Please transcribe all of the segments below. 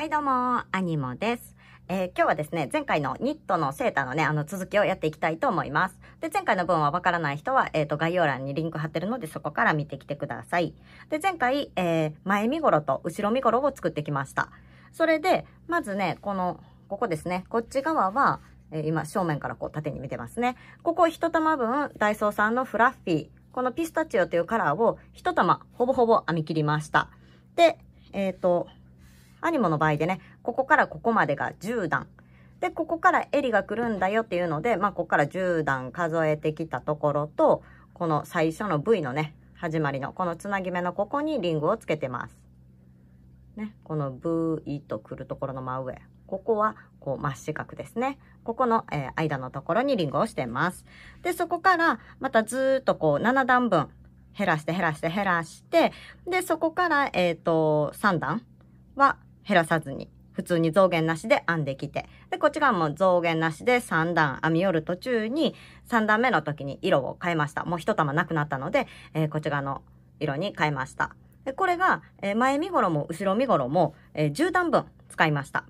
はい、どうも、アニモです。えー、今日はですね、前回のニットのセーターのね、あの続きをやっていきたいと思います。で、前回の分はわからない人は、えっ、ー、と、概要欄にリンク貼ってるので、そこから見てきてください。で、前回、えー、前身頃と後ろ身頃を作ってきました。それで、まずね、この、ここですね、こっち側は、え今、正面からこう縦に見てますね。ここ一玉分、ダイソーさんのフラッフィー、このピスタチオというカラーを一玉、ほぼほぼ編み切りました。で、えっ、と、アニモの場合でね、ここからここまでが10段。で、ここから襟が来るんだよっていうので、まあ、ここから10段数えてきたところと、この最初の V のね、始まりの、このつなぎ目のここにリングをつけてます。ね、この V と来るところの真上。ここは、こう、真四角ですね。ここの、えー、間のところにリングをしてます。で、そこから、またずっとこう、7段分、減らして減らして減らして、で、そこから、えっ、ー、と、3段は、減らさずに普通に増減なしで編んできてでこっち側も増減なしで3段編み寄る途中に3段目の時に色を変えましたもう1玉なくなったので、えー、こっち側の色に変えましたでこれが、え前身頃も後ろ身頃も、え10段分使いました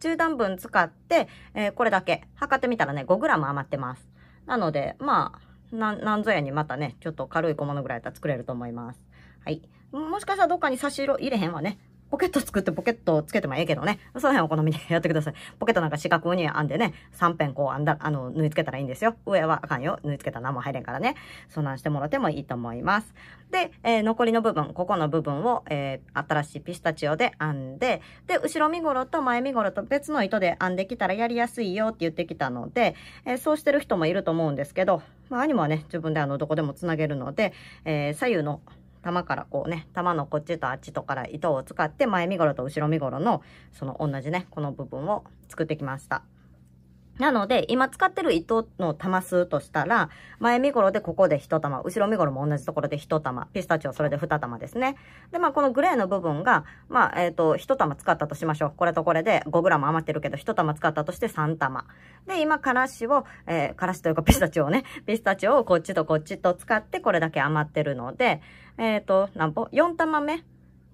10段分使って、えこれだけ測ってみたらね 5g 余ってますなのでまあなんぞやにまたねちょっと軽い小物ぐらいやったら作れると思いますはいもしかしたらどっかに差し色入れへんわねポケット作ってポケットつけてもええけどね。その辺お好みでやってください。ポケットなんか四角に編んでね、三辺こう編んだ、あの、縫い付けたらいいんですよ。上はあかんよ。縫い付けたら何も入れんからね。そんなんしてもらってもいいと思います。で、えー、残りの部分、ここの部分を、えー、新しいピスタチオで編んで、で、後ろ身ごろと前身ごろと別の糸で編んできたらやりやすいよって言ってきたので、えー、そうしてる人もいると思うんですけど、まあ、兄もね、自分であの、どこでもつなげるので、え左右の玉からこうね、玉のこっちとあっちとから糸を使って前身頃と後ろ身頃のその同じね、この部分を作ってきました。なので、今使ってる糸の玉数としたら、前身頃でここで1玉、後ろ身頃も同じところで1玉、ピスタチオそれで2玉ですね。で、まあこのグレーの部分が、まあえっ、ー、と、1玉使ったとしましょう。これとこれで 5g 余ってるけど、1玉使ったとして3玉。で、今、からしを、えー、からしというかピスタチオをね、ピスタチオをこっちとこっちと使ってこれだけ余ってるので、えっ、ー、と、なんぼ ?4 玉目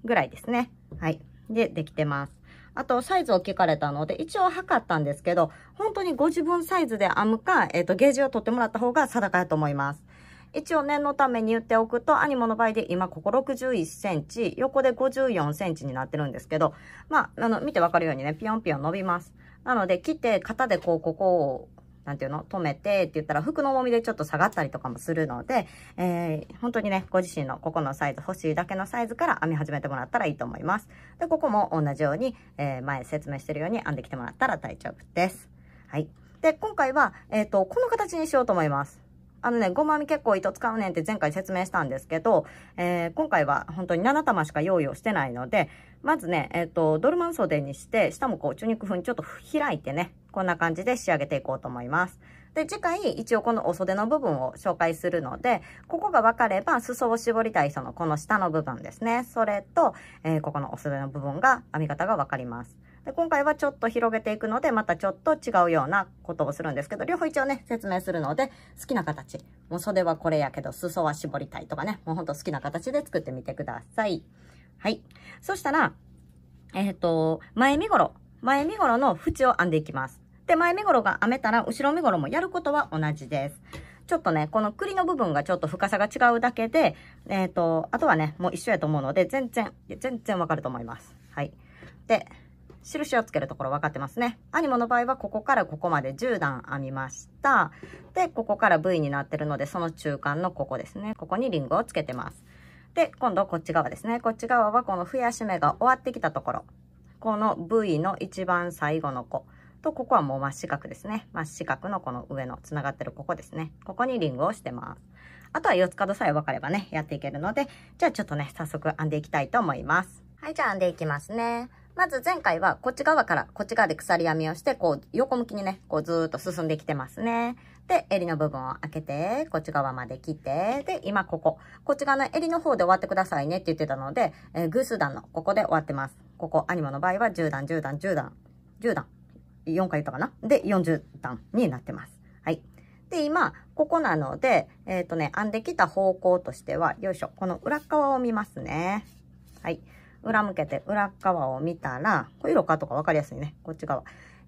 ぐらいですね。はい。で、できてます。あと、サイズを聞かれたので、一応測ったんですけど、本当にご自分サイズで編むか、えっ、ー、と、ゲージを取ってもらった方が定かやと思います。一応念のために言っておくと、アニモの場合で今ここ61センチ、横で54センチになってるんですけど、まあ、あの、見てわかるようにね、ピヨンピヨン伸びます。なので、切って、型でこう、ここをなんていうの止めてって言ったら服の重みでちょっと下がったりとかもするので、えー、本当にね、ご自身のここのサイズ、欲しいだけのサイズから編み始めてもらったらいいと思います。で、ここも同じように、えー、前説明してるように編んできてもらったら大丈夫です。はい。で、今回は、えっ、ー、と、この形にしようと思います。あのね、ごま編み結構糸使うねんって前回説明したんですけど、えー、今回は本当に7玉しか用意をしてないので、まずね、えっ、ー、と、ドルマン袖にして、下もこう、中肉風にちょっと開いてね、こんな感じで仕上げていこうと思います。で、次回一応このお袖の部分を紹介するので、ここが分かれば裾を絞りたい人のこの下の部分ですね。それと、えー、ここのお袖の部分が編み方が分かります。で今回はちょっと広げていくので、またちょっと違うようなことをするんですけど、両方一応ね、説明するので、好きな形。もう袖はこれやけど、裾は絞りたいとかね、もうほんと好きな形で作ってみてください。はい。そしたら、えっ、ー、と、前身頃、前身頃の縁を編んでいきます。で前身頃が編めたら後ろ身頃もやることは同じです。ちょっとね、この栗の部分がちょっと深さが違うだけで、えっ、ー、と、あとはね、もう一緒やと思うので、全然、全然わかると思います。はい。で、印をつけるところ分かってますね。アニモの場合はここからここまで10段編みました。で、ここから V になってるので、その中間のここですね。ここにリングをつけてます。で、今度こっち側ですね。こっち側はこの増やし目が終わってきたところ。この V の一番最後の子。と、ここはもう真四角ですね。真四角のこの上の繋がってるここですね。ここにリングをしてます。あとは四つ角さえ分かればね、やっていけるので、じゃあちょっとね、早速編んでいきたいと思います。はい、じゃあ編んでいきますね。まず前回はこっち側からこっち側で鎖編みをして、こう横向きにね、こうずーっと進んできてますね。で、襟の部分を開けて、こっち側まで切って、で、今ここ。こっち側の襟の方で終わってくださいねって言ってたので、えー、偶数段のここで終わってます。ここ、アニマの場合は10段、10段、10段、10段、4回言ったかなで、40段になってます。はい。で、今、ここなので、えっ、ー、とね、編んできた方向としては、よいしょ、この裏側を見ますね。はい。裏向けて裏側を見たら、こう色かとか分かりやすいね。こっち側。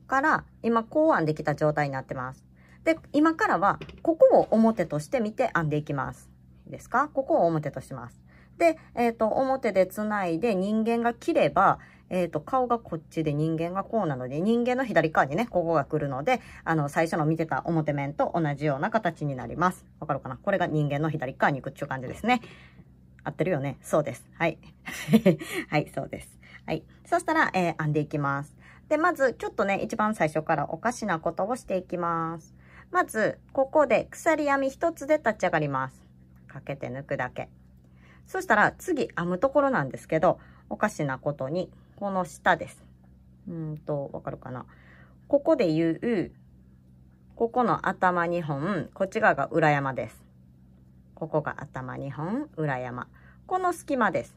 から、今、こう編んできた状態になってます。で、今からは、ここを表として見て編んでいきます。いいですかここを表とします。で、えっ、ー、と、表でつないで人間が切れば、えっ、ー、と、顔がこっちで人間がこうなので、人間の左側にね、ここが来るので、あの、最初の見てた表面と同じような形になります。わかるかなこれが人間の左側に行くっていう感じですね。合ってるよねそうです。はい。はい、そうです。はい。そしたら、えー、編んでいきます。で、まず、ちょっとね、一番最初からおかしなことをしていきます。まず、ここで鎖編み1つで立ち上がります。かけて抜くだけ。そしたら、次編むところなんですけど、おかしなことに、この下です。うんと、わかるかな。ここで言う、ここの頭2本、こっち側が裏山です。ここが頭2本、裏山。この隙間です。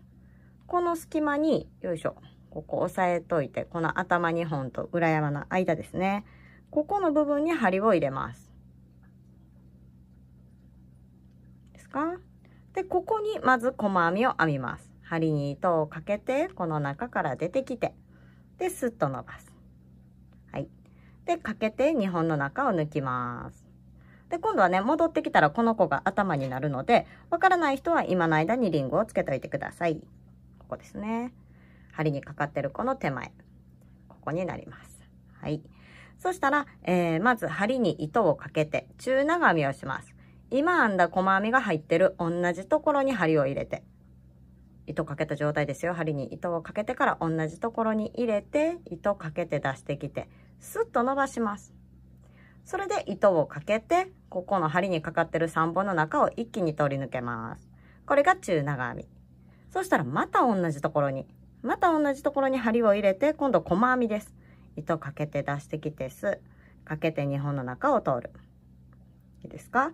この隙間に、よいしょ、ここ押さえといて、この頭2本と裏山の間ですね。ここの部分に針を入れます。ですかで、ここにまず細編みを編みます。針に糸をかけてこの中から出てきてでスッと伸ばす。はい、でかけて2本の中を抜きます。で今度はね戻ってきたらこの子が頭になるのでわからない人は今の間にリングをつけておいてください。ここですね。針にかかってるこの手前ここになります。はい、そしたら、えー、まず針に糸をかけて中長編みをします。今編んだ細編みが入ってる同じところに針を入れて糸かけた状態ですよ針に糸をかけてから同じところに入れて糸かけて出してきてスッと伸ばしますそれで糸をかけてここの針にかかってる3本の中を一気に通り抜けますこれが中長編みそしたらまた同じところにまた同じところに針を入れて今度細編みです糸かけて出してきてすかけて2本の中を通るいいですか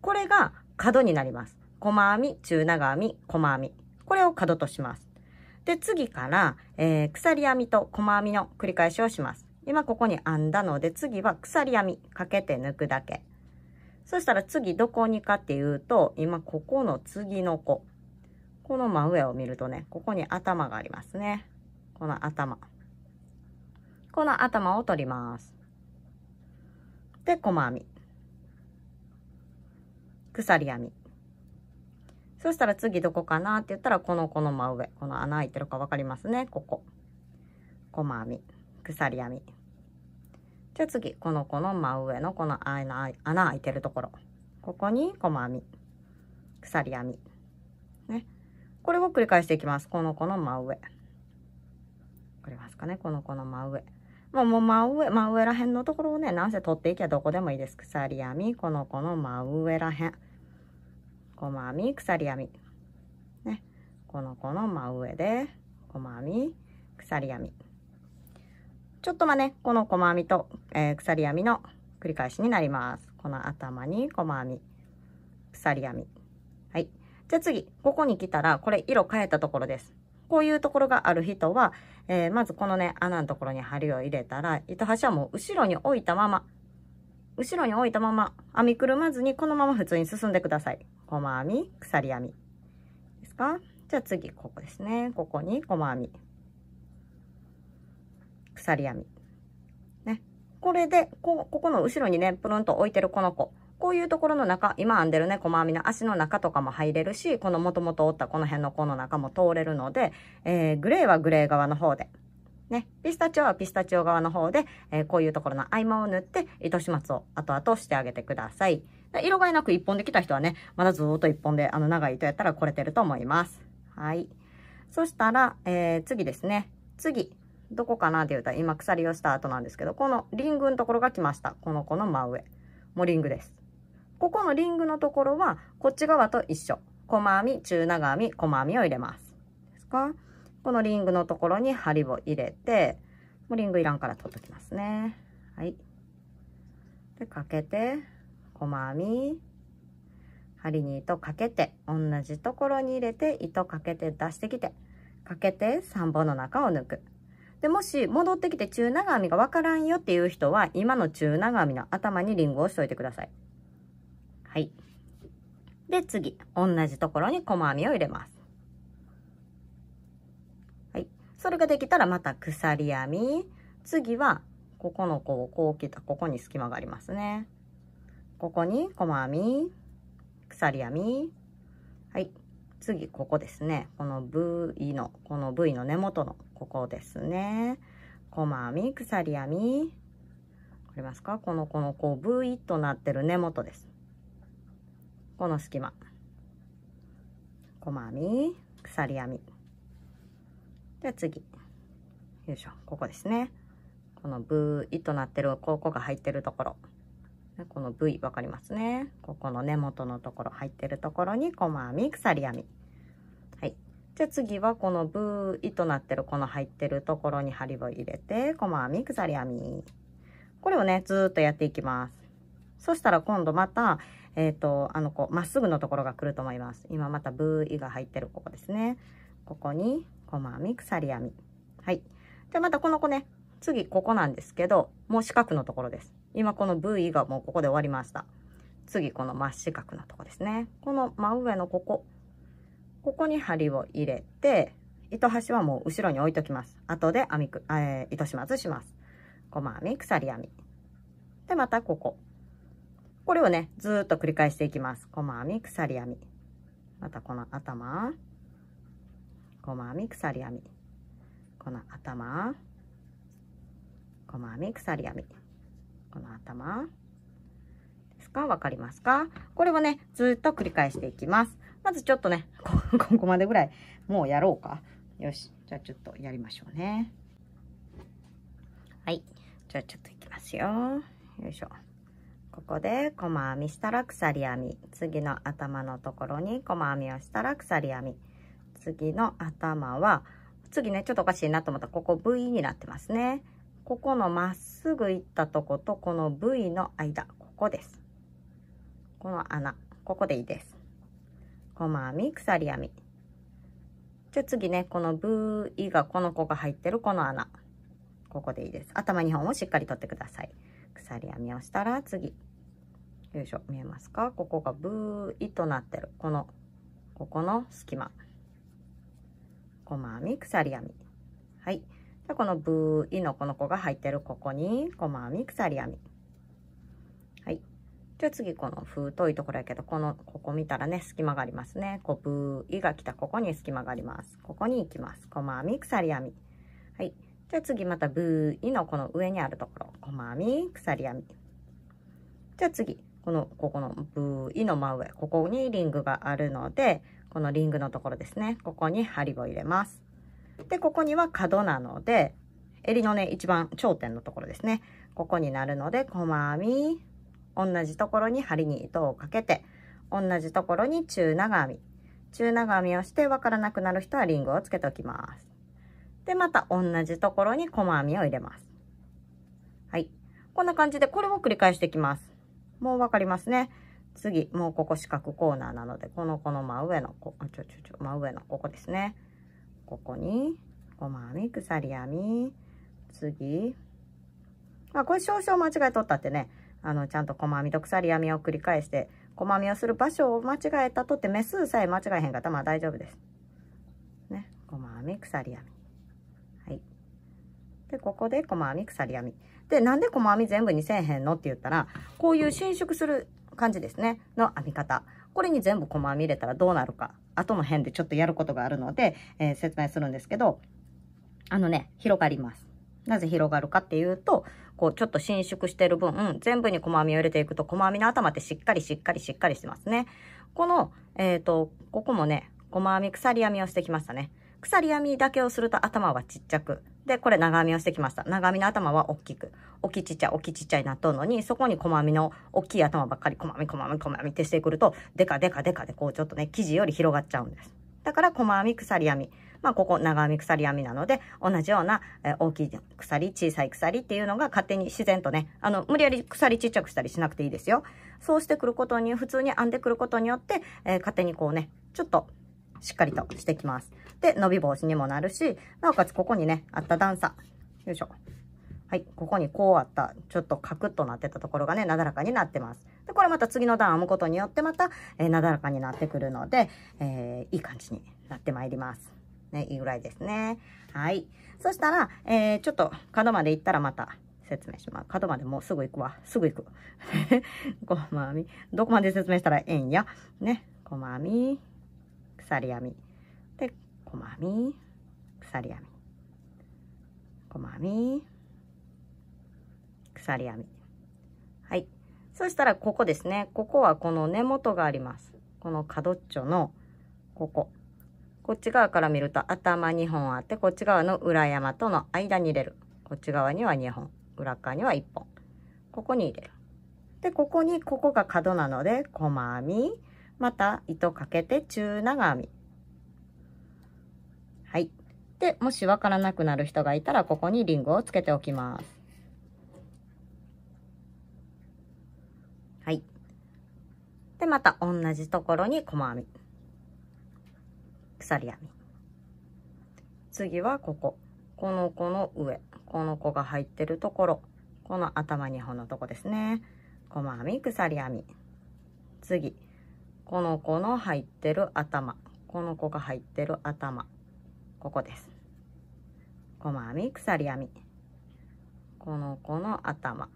これが角になります細編み中長編み細編みこれを角とします。で、次から、えー、鎖編みと細編みの繰り返しをします。今ここに編んだので、次は鎖編みかけて抜くだけ。そしたら次どこにかっていうと、今ここの次の子。この真上を見るとね、ここに頭がありますね。この頭。この頭を取ります。で、細編み。鎖編み。そしたら次どこかなって言ったら、このこの真上。この穴開いてるかわかりますね。ここ。細編み。鎖編み。じゃあ次、この子の真上のこの穴穴開いてるところ。ここに細編み。鎖編み。ね。これを繰り返していきます。この子の真上。わかりますかねこの子の真上。もうもう真上、真上らへんのところをね、直せ取っていけばどこでもいいです。鎖編み、この子の真上らへん。細編み鎖編みねこの子の真上で細編み鎖編みちょっとまねこの細編みと、えー、鎖編みの繰り返しになりますこの頭に細編み鎖編みはいじゃあ次ここに来たらこれ色変えたところですこういうところがある人は、えー、まずこのね穴のところに針を入れたら糸端はもう後ろに置いたまま後ろに置いたまま編みくるまずにこのまま普通に進んでください。細編み、鎖編み。ですかじゃあ次、ここですね。ここに細編み。鎖編み。ね。これで、こ、ここの後ろにね、プルンと置いてるこの子。こういうところの中、今編んでるね、細編みの足の中とかも入れるし、このもともと折ったこの辺の子の中も通れるので、えー、グレーはグレー側の方で。ね、ピスタチオはピスタチオ側の方で、えー、こういうところの合間を縫って、糸始末を後々してあげてください。で色がえなく1本できた人はね、まだずっと1本で、あの長い糸やったらこれてると思います。はい。そしたら、えー、次ですね。次、どこかなって言うたら、今鎖をした後なんですけど、このリングのところが来ました。この子の真上。もリングです。ここのリングのところは、こっち側と一緒。細編み、中長編み、細編みを入れます。ですかこのリングのところに針を入れて、もうリングいらんから取っときますね。はい。で、かけて、細編み、針に糸かけて、同じところに入れて、糸かけて出してきて、かけて3本の中を抜く。で、もし戻ってきて中長編みがわからんよっていう人は、今の中長編みの頭にリングをしといてください。はい。で、次、同じところに細編みを入れます。それができたらまた鎖編み。次は、ここのこう、こう切ったここに隙間がありますね。ここに細編み、鎖編み。はい。次、ここですね。この V の、この V の根元のここですね。細編み、鎖編み。わかりますかこのこのこう V となってる根元です。この隙間。細編み、鎖編み。で次。よいしょ。ここですね。この V となってる、ここが入ってるところ。この V 分かりますね。ここの根元のところ、入ってるところに細編み、鎖編み。はい。じゃ次はこの V となってる、この入ってるところに針を入れて、細編み、鎖編み。これをね、ずっとやっていきます。そしたら今度また、えっ、ー、と、あの、こう、まっすぐのところが来ると思います。今また V が入ってるここですね。ここに細編み、鎖編み。はい。じで、またこの子ね、次ここなんですけど、もう四角のところです。今この V がもうここで終わりました。次この真四角のとこですね。この真上のここ、ここに針を入れて、糸端はもう後ろに置いときます。後で編みく、えー、糸始末します。細編み、鎖編み。で、またここ。これをね、ずっと繰り返していきます。細編み、鎖編み。またこの頭。細編み鎖編みこの頭細編み鎖編みこの頭ですか分かりますかこれをねずっと繰り返していきますまずちょっとね ここまでぐらいもうやろうかよしじゃあちょっとやりましょうねはいじゃあちょっといきますよよいしょここで細編みしたら鎖編み次の頭のところに細編みをしたら鎖編み次の頭は、次ね、ちょっとおかしいなと思ったら、ここ V になってますね。ここのまっすぐ行ったとこと、この V の間、ここです。この穴、ここでいいです。細編み、鎖編み。じゃ次ね、この V が、この子が入ってるこの穴、ここでいいです。頭2本をしっかり取ってください。鎖編みをしたら次。よいしょ、見えますかここが V となってる。この、ここの隙間。細編み鎖編みはいゃこのブーイのこの子が入ってるここに細編み鎖編みはいじゃ次このふいところやけどこのここ見たらね隙間がありますねこうブーイが来たここに隙間がありますここに行きます細編み鎖編みはいじゃ次またブーイのこの上にあるところ細編み鎖編みじゃ次このここのブーイの真上ここにリングがあるのでこのリングのところですね。ここに針を入れます。で、ここには角なので、襟のね、一番頂点のところですね。ここになるので、細編み、同じところに針に糸をかけて、同じところに中長編み。中長編みをして分からなくなる人はリングをつけておきます。で、また同じところに細編みを入れます。はい。こんな感じでこれを繰り返していきます。もう分かりますね。次、もうここ四角コーナーなので、この、この真上の、こあ、ちょちょちょ、真上のここですね。ここに、細編み、鎖編み、次。まあ、これ少々間違えとったってね、あの、ちゃんと細編みと鎖編みを繰り返して、細編みをする場所を間違えたとって、目数さえ間違えへんかったら、まあ大丈夫です。ね、細編み、鎖編み。はい。で、ここで細編み、鎖編み。で、なんで細編み全部にせえへんのって言ったら、こういう伸縮する感じですね、の編み方。これに全部細編み入れたらどうなるか、後の辺でちょっとやることがあるので、えー、説明するんですけど、あのね、広がります。なぜ広がるかっていうと、こうちょっと伸縮してる分、全部に細編みを入れていくと、細編みの頭ってしっかりしっかりしっかりしてますね。この、えっ、ー、と、ここもね、細編み、鎖編みをしてきましたね。鎖編みだけをすると頭はちっちゃくで、これ長編みをしてきました。長編みの頭は大きく、大きいちっちゃい、大きいちっちゃいなっとのに、そこに細編みの大きい頭ばっかり、細編み、細編み、細編みってしてくると、でかでかでかで、こうちょっとね、生地より広がっちゃうんです。だから細編み、鎖編み。まあ、ここ長編み、鎖編みなので、同じような、え大きい鎖、小さい鎖っていうのが勝手に自然とね、あの、無理やり鎖ちっちゃくしたりしなくていいですよ。そうしてくることに、普通に編んでくることによって、えー、勝手にこうね、ちょっとしっかりとしてきます。って伸び防止にもなるし、なおかつここにね、あった段差。よいしょ。はい、ここにこうあった、ちょっとカクッとなってたところがね、なだらかになってます。で、これまた次の段編むことによってまた、えー、なだらかになってくるので、えー、いい感じになってまいります。ね、いいぐらいですね。はい。そしたら、えー、ちょっと角まで行ったらまた説明します。角までもうすぐ行くわ。すぐ行く。ご まみ。どこまで説明したらええんや。ね。ごまみ。鎖編み。細編み鎖編み細編み鎖編みはいそしたらここですねここはこの根元がありますこの角っちょのこここっち側から見ると頭2本あってこっち側の裏山との間に入れるこっち側には2本裏側には1本ここに入れるでここにここが角なので細編みまた糸かけて中長編みで、もしわからなくなる人がいたら、ここにリンゴをつけておきます。はい。で、また同じところに細編み。鎖編み。次はここ。この子の上。この子が入ってるところ。この頭2本のとこですね。細編み、鎖編み。次。この子の入ってる頭。この子が入ってる頭。ここです。細編み、鎖編み。この子の頭。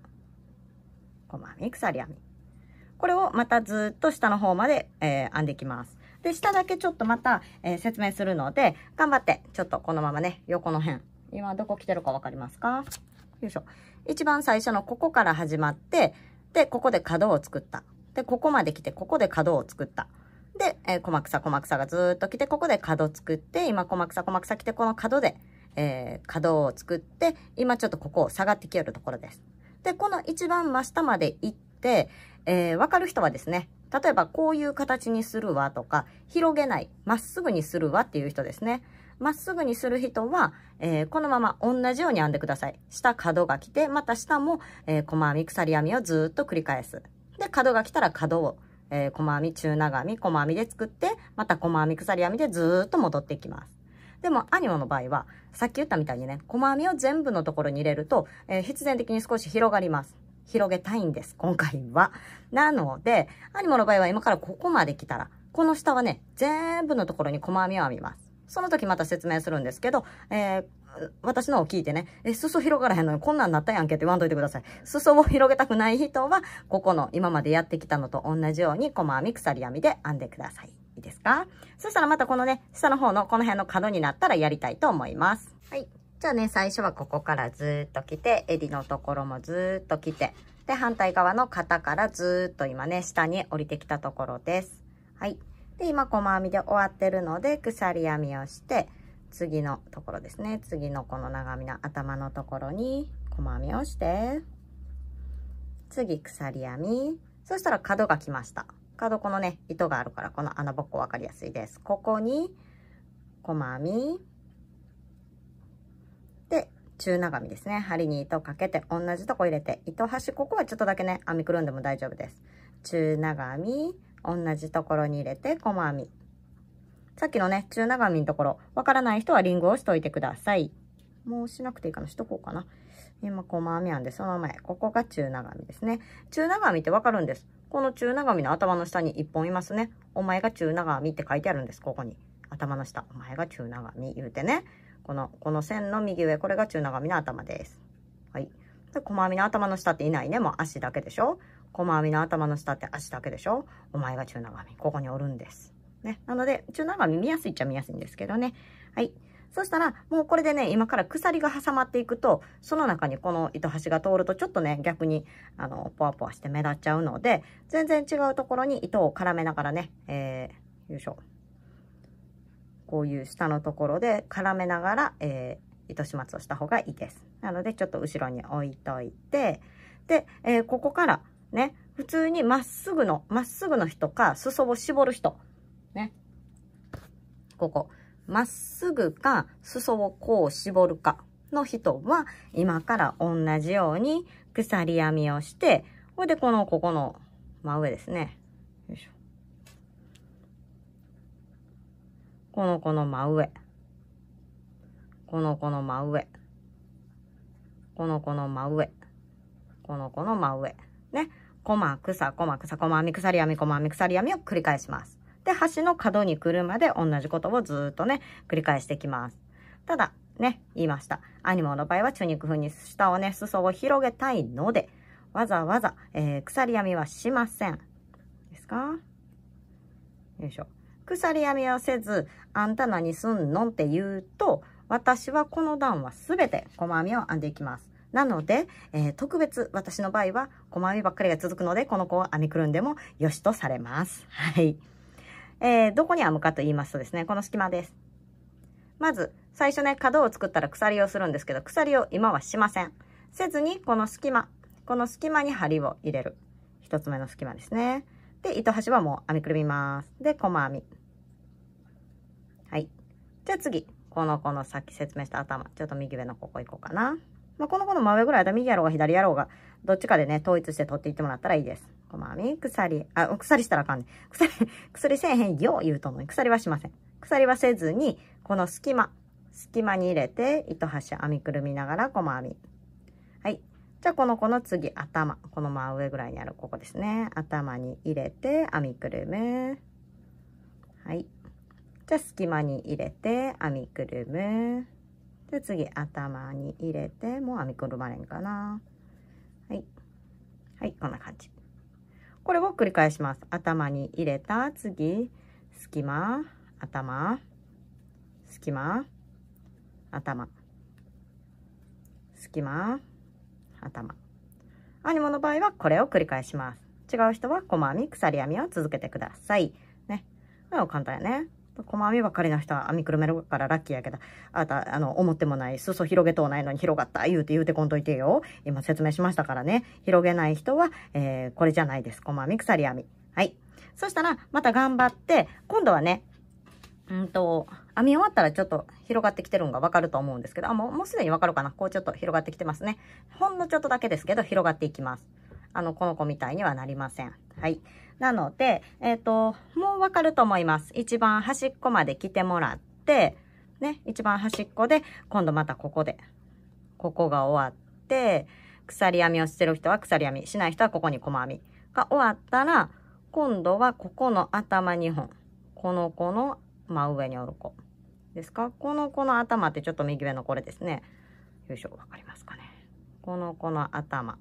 細編み、鎖編み。これをまたずっと下の方まで、えー、編んでいきます。で、下だけちょっとまた、えー、説明するので、頑張って、ちょっとこのままね、横の辺。今どこ来てるかわかりますかよいしょ。一番最初のここから始まって、で、ここで角を作った。で、ここまで来て、ここで角を作った。で、えー、細草細草がずっと来て、ここで角作って、今細草細草来て、この角で、えー、角を作って、今ちょっとここを下がってきよるところです。で、この一番真下まで行って、えー、わかる人はですね、例えばこういう形にするわとか、広げない、まっすぐにするわっていう人ですね。まっすぐにする人は、えー、このまま同じように編んでください。下角が来て、また下も、えー、細編み、鎖編みをずっと繰り返す。で、角が来たら角をえー、細編み、中長編み、細編みで作って、また細編み、鎖編みでずっと戻っていきます。でも、アニモの場合は、さっき言ったみたいにね、細編みを全部のところに入れると、えー、必然的に少し広がります。広げたいんです、今回は。なので、アニモの場合は今からここまで来たら、この下はね、全部のところに細編みを編みます。その時また説明するんですけど、えー、私のを聞いてね、え、裾広がらへんのにこんなんなったやんけって言わんといてください。裾を広げたくない人は、ここの今までやってきたのと同じように、細編み、鎖編みで編んでください。いいですかそしたらまたこのね、下の方のこの辺の角になったらやりたいと思います。はい。じゃあね、最初はここからずっと来て、襟のところもずっと来て、で、反対側の肩からずっと今ね、下に降りてきたところです。はい。で、今、細編みで終わってるので、鎖編みをして、次のところですね次のこの長編みの頭のところに細編みをして次鎖編みそしたら角が来ました角このね糸があるからこの穴ぼっこ分かりやすいですここに細編みで中長編みですね針に糸かけて同じとこ入れて糸端ここはちょっとだけね編みくるんでも大丈夫です中長編み同じところに入れて細編みさっきのね、中長編みのところ、わからない人はリングをしといてください。もうしなくていいかなしとこうかな。今、細編み編んで、その前、ここが中長編みですね。中長編みってわかるんです。この中長編みの頭の下に1本いますね。お前が中長編みって書いてあるんです、ここに。頭の下、お前が中長編み言うてね。この、この線の右上、これが中長編みの頭です。はい。で、細編みの頭の下っていないね。もう足だけでしょ。細編みの頭の下って足だけでしょ。お前が中長編み、ここにおるんです。ね。なので、中段見やすいっちゃ見やすいんですけどね。はい。そしたら、もうこれでね、今から鎖が挟まっていくと、その中にこの糸端が通ると、ちょっとね、逆に、あの、ポワポワして目立っちゃうので、全然違うところに糸を絡めながらね、えー、よいしょ。こういう下のところで絡めながら、えー、糸始末をした方がいいです。なので、ちょっと後ろに置いといて、で、えー、ここから、ね、普通にまっすぐの、まっすぐの人か、裾を絞る人ね。ここ。まっすぐか、裾をこう絞るかの人は、今から同じように鎖編みをして、ほいで、この、ここの真上ですね。よいしょ。このこの真上。このこの真上。このこの真上。このこの真上。ね。コマ、草、コマ、草、コマ編み、鎖編み、コマ編み、鎖編みを繰り返します。で、端の角に来るまで同じことをずっとね、繰り返していきます。ただ、ね、言いました。アニモの場合は中肉風に下をね、裾を広げたいので、わざわざ、えー、鎖編みはしません。ですかよいしょ。鎖編みはせず、あんた何すんのんって言うと、私はこの段はすべて細編みを編んでいきます。なので、えー、特別私の場合は細編みばっかりが続くので、この子は編みくるんでもよしとされます。はい。えー、どこに編むかと言いますとですね、この隙間です。まず、最初ね、角を作ったら鎖をするんですけど、鎖を今はしません。せずに、この隙間、この隙間に針を入れる。一つ目の隙間ですね。で、糸端はもう編みくるみます。で、細編み。はい。じゃあ次、この、このさっき説明した頭、ちょっと右上のここ行こうかな。まあ、この子の真上ぐらいだ、右やろうが左やろうが、どっちかでね、統一して取っていってもらったらいいです。細編み、鎖、あ、鎖したらあかんね。鎖、鎖せえへんよ、言うと思う。鎖はしません。鎖はせずに、この隙間、隙間に入れて、糸端編みくるみながら細編み。はい。じゃあ、この子の次、頭。この真上ぐらいにあるここですね。頭に入れて、編みくるむ。はい。じゃあ、隙間に入れて、編みくるむ。で、次、頭に入れて、もう編みくるまれんかな。はい。はい、こんな感じ。これを繰り返します。頭に入れた、次、隙間、頭、隙間、頭、隙間、頭。アニモの場合はこれを繰り返します。違う人は細編み、鎖編みを続けてください。ね。これは簡単やね。細編みばっかりな人は編みくるめるからラッキーやけど、あなた、あの、思ってもない、裾広げとうないのに広がった、言うて言うてこんといてよ。今説明しましたからね。広げない人は、えー、これじゃないです。細編み、鎖編み。はい。そしたら、また頑張って、今度はね、うんと、編み終わったらちょっと広がってきてるのがわかると思うんですけど、あ、もう、もうすでにわかるかなこうちょっと広がってきてますね。ほんのちょっとだけですけど、広がっていきます。あの、この子みたいにはなりません。はい。なので、えっ、ー、と、もうわかると思います。一番端っこまで来てもらって、ね、一番端っこで、今度またここで、ここが終わって、鎖編みをしてる人は鎖編み、しない人はここに細編みが終わったら、今度はここの頭2本。この子の真上におる子。ですかこの子の頭ってちょっと右上のこれですね。よいしょ、わかりますかね。この子の頭。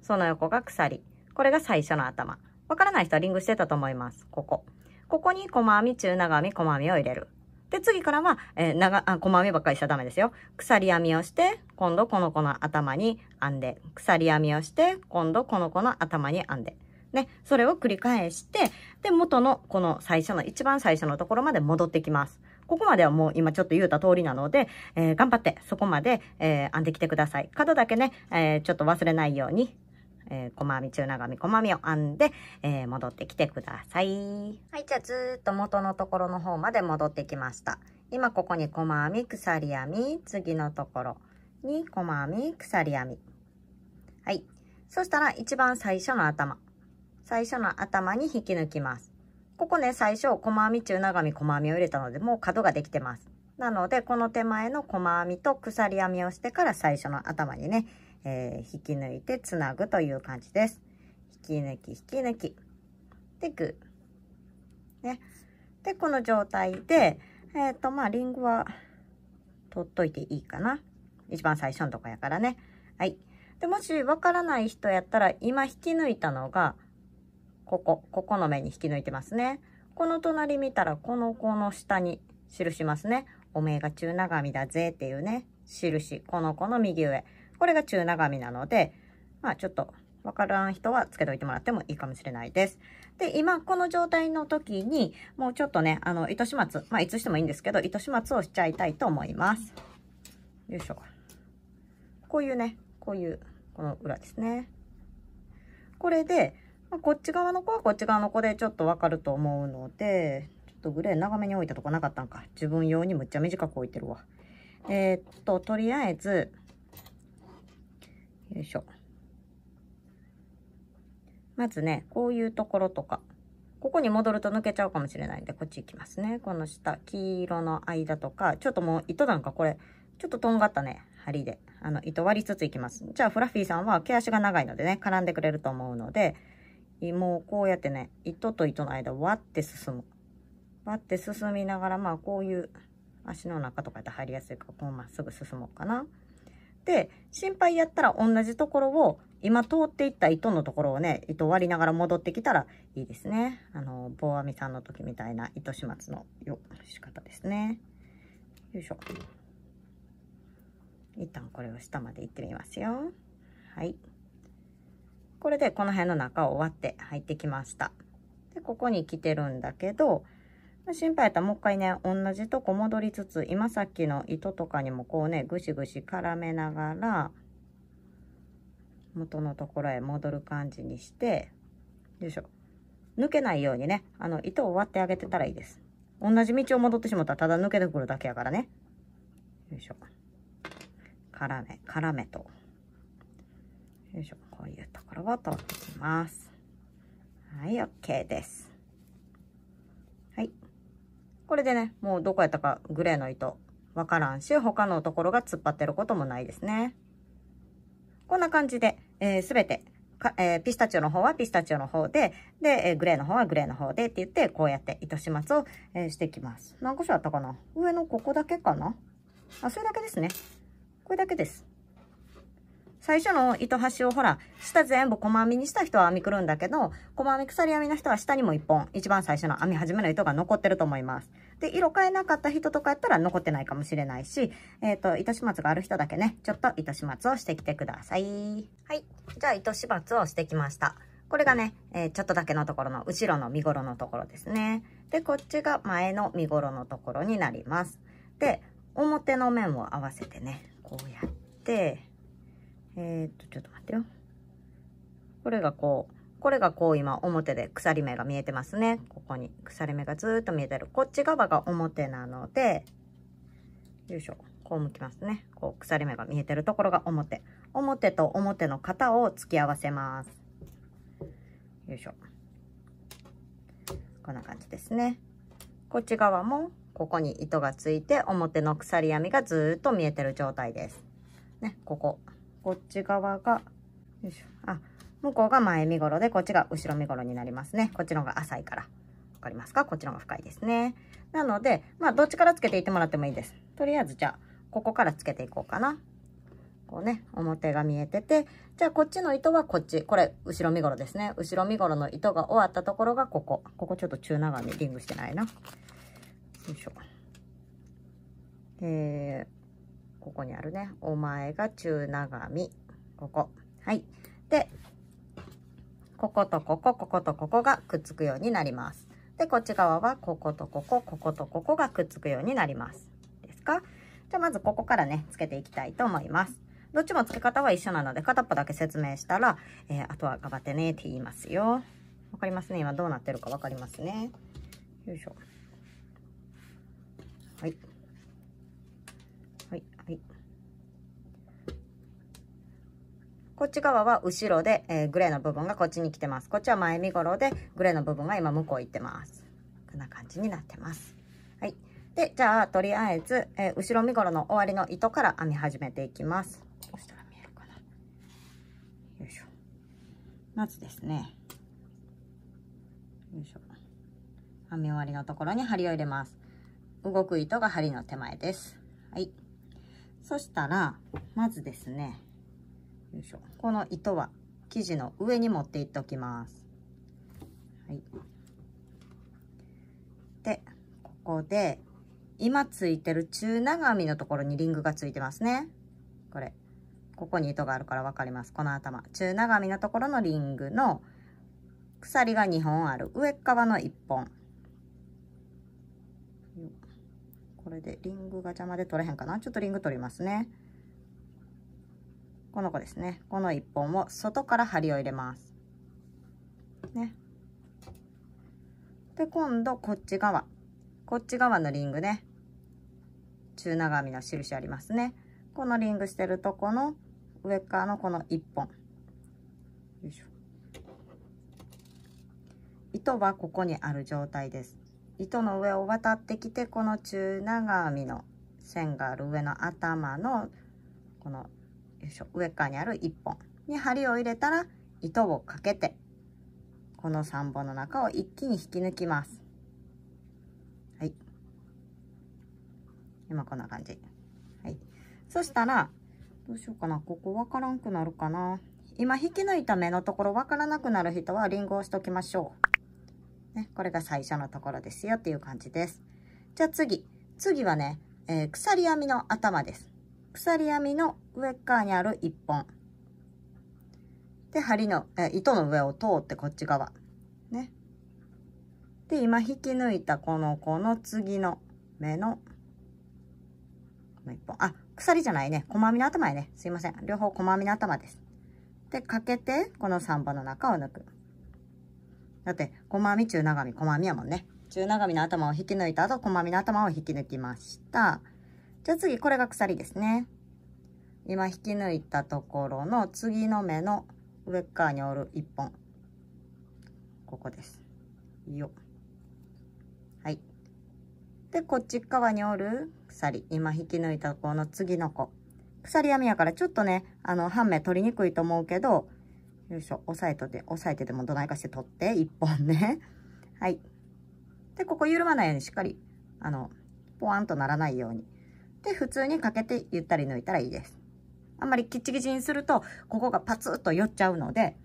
その横が鎖。これが最初の頭。わからない人はリングしてたと思います。ここ。ここに細編み、中長編み、細編みを入れる。で、次からは、えー、長、あ、細編みばっかりしちゃダメですよ。鎖編みをして、今度この子の頭に編んで、鎖編みをして、今度この子の頭に編んで。ね、それを繰り返して、で、元のこの最初の、一番最初のところまで戻ってきます。ここまではもう今ちょっと言うた通りなので、えー、頑張ってそこまで、えー、編んできてください。角だけね、えー、ちょっと忘れないようにえー、細編み、中長編み、細編みを編んで、えー、戻ってきてください。はい、じゃあずっと元のところの方まで戻ってきました。今ここに細編み、鎖編み、次のところに細編み、鎖編み。はい。そしたら一番最初の頭。最初の頭に引き抜きます。ここね、最初、細編み、中長編み、細編みを入れたので、もう角ができてます。なので、この手前の細編みと鎖編みをしてから最初の頭にね、えー、引き抜いてつなぐという感じです。引き抜き、引き抜き。で、グー。ね。で、この状態で、えっ、ー、と、まあ、リングは取っといていいかな。一番最初のとこやからね。はい。で、もしわからない人やったら、今引き抜いたのが、ここ、ここの目に引き抜いてますね。この隣見たら、この子の下に印しますね。おめえが中長身だぜっていうね、印。この子の右上。これが中長編みなので、まあちょっとわからん人はつけといてもらってもいいかもしれないです。で、今この状態の時に、もうちょっとね、あの、糸始末、まあいつしてもいいんですけど、糸始末をしちゃいたいと思います。よいしょ。こういうね、こういう、この裏ですね。これで、まあ、こっち側の子はこっち側の子でちょっとわかると思うので、ちょっとグレー長めに置いたとこなかったんか。自分用にむっちゃ短く置いてるわ。えー、っと、とりあえず、よいしょ。まずね、こういうところとか、ここに戻ると抜けちゃうかもしれないんで、こっち行きますね。この下、黄色の間とか、ちょっともう糸なんかこれ、ちょっととんがったね、針で、あの、糸割りつついきます。じゃあ、フラフィーさんは毛足が長いのでね、絡んでくれると思うので、もうこうやってね、糸と糸の間割って進む。割って進みながら、まあ、こういう足の中とかでっ入りやすいから、こうまっすぐ進もうかな。で、心配やったら同じところを、今通っていった糸のところをね、糸割りながら戻ってきたらいいですね。あの、棒編みさんの時みたいな糸始末のよ仕方ですね。よいしょ。一旦これを下まで行ってみますよ。はい。これでこの辺の中を割って入ってきました。で、ここに来てるんだけど、心配やったらもう一回ね、同じとこ戻りつつ、今さっきの糸とかにもこうね、ぐしぐし絡めながら、元のところへ戻る感じにして、よいしょ。抜けないようにね、あの、糸を割ってあげてたらいいです。同じ道を戻ってしまったらただ抜けてくるだけやからね。よいしょ。絡め、絡めと。よいしょ。こういうところを取っていきます。はい、OK です。これでね、もうどこやったかグレーの糸わからんし、他のところが突っ張ってることもないですね。こんな感じで、えー、全てか、えー、ピスタチオの方はピスタチオの方で、で、えー、グレーの方はグレーの方でって言って、こうやって糸始末を、えー、していきます。何箇所あったかな上のここだけかなあ、それだけですね。これだけです。最初の糸端をほら、下全部細編みにした人は編みくるんだけど、細編み鎖編みの人は下にも1本、一番最初の編み始めの糸が残ってると思います。で、色変えなかった人とかやったら残ってないかもしれないし、えっ、ー、と、糸始末がある人だけね、ちょっと糸始末をしてきてください。はい。じゃあ、糸始末をしてきました。これがね、えー、ちょっとだけのところの後ろの身頃のところですね。で、こっちが前の身頃のところになります。で、表の面を合わせてね、こうやって、えー、っと、ちょっと待ってよ。これがこう、これがこう今表で鎖目が見えてますね。ここに鎖目がずっと見えてる。こっち側が表なので、よいしょ。こう向きますね。こう鎖目が見えてるところが表。表と表の型を突き合わせます。よいしょ。こんな感じですね。こっち側もここに糸がついて表の鎖編みがずっと見えてる状態です。ね、こここっち側が、よいしょ。あ、向こうが前身頃で、こっちが後ろ身頃になりますね。こっちの方が浅いから。わかりますかこっちの方が深いですね。なので、まあ、どっちからつけていってもらってもいいです。とりあえず、じゃあ、ここからつけていこうかな。こうね、表が見えてて、じゃあこっちの糸はこっち。これ、後ろ身頃ですね。後ろ身頃の糸が終わったところがここ。ここちょっと中長編みリングしてないな。よいしょ。えー、ここにあるね。お前が中長み。ここ。はい。で、こことここ、こことここがくっつくようになります。で、こっち側はこことここ、こことここがくっつくようになります。ですかじゃあまずここからね、つけていきたいと思います。どっちも付け方は一緒なので、片っぽだけ説明したら、えー、あとは頑張ってねって言いますよ。わかりますね今どうなってるかわかりますね。よいしょ。はい。こっち側は後ろで、えー、グレーの部分がこっちに来てます。こっちは前身頃で、グレーの部分が今向こう行ってます。こんな感じになってます。はい。で、じゃあ、とりあえず、えー、後ろ身頃の終わりの糸から編み始めていきます。うしたら見えるかな。よいしょ。まずですね、よいしょ。編み終わりのところに針を入れます。動く糸が針の手前です。はい。そしたら、まずですね、よいしょこの糸は生地の上に持っていっておきます、はい、でここで今ついてる中長編みのところにリングがついてますねこれここに糸があるから分かりますこの頭中長編みのところのリングの鎖が2本ある上側の1本これでリングが邪魔で取れへんかなちょっとリング取りますねこの子ですねこの1本を外から針を入れますねで今度こっち側こっち側のリングね中長編みの印ありますねこのリングしてるとこの上側のこの1本よいしょ糸はここにある状態です糸の上を渡ってきてこの中長編みの線がある上の頭のこのよいしょ、上側にある1本に針を入れたら糸をかけて、この3本の中を一気に引き抜きます。はい。今こんな感じ。はい。そしたら、どうしようかな。ここわからんくなるかな。今引き抜いた目のところわからなくなる人はリンゴをしときましょう。ね、これが最初のところですよっていう感じです。じゃあ次。次はね、えー、鎖編みの頭です。鎖編みの上側にある1本で針のえ糸の上を通ってこっち側ねで今引き抜いたこの子の次の目の1本あ鎖じゃないね細編みの頭やねすいません両方細編みの頭ですでかけてこの3本の中を抜くだって細編み中長編み細編みやもんね中長編みの頭を引き抜いた後細編みの頭を引き抜きましたじゃあ次、これが鎖ですね。今引き抜いたところの次の目の上側に折る1本。ここです。よはい。で、こっち側に折る鎖。今引き抜いたこの次の子。鎖編みやからちょっとね、あの、半目取りにくいと思うけど、よいしょ、押さえとて、押さえてでもどないかして取って、1本ね。はい。で、ここ緩まないようにしっかり、あの、ポワンとならないようにで、普通にかけてゆったり抜いたらいいです。あんまりキッチキにすると、ここがパツッと寄っちゃうので、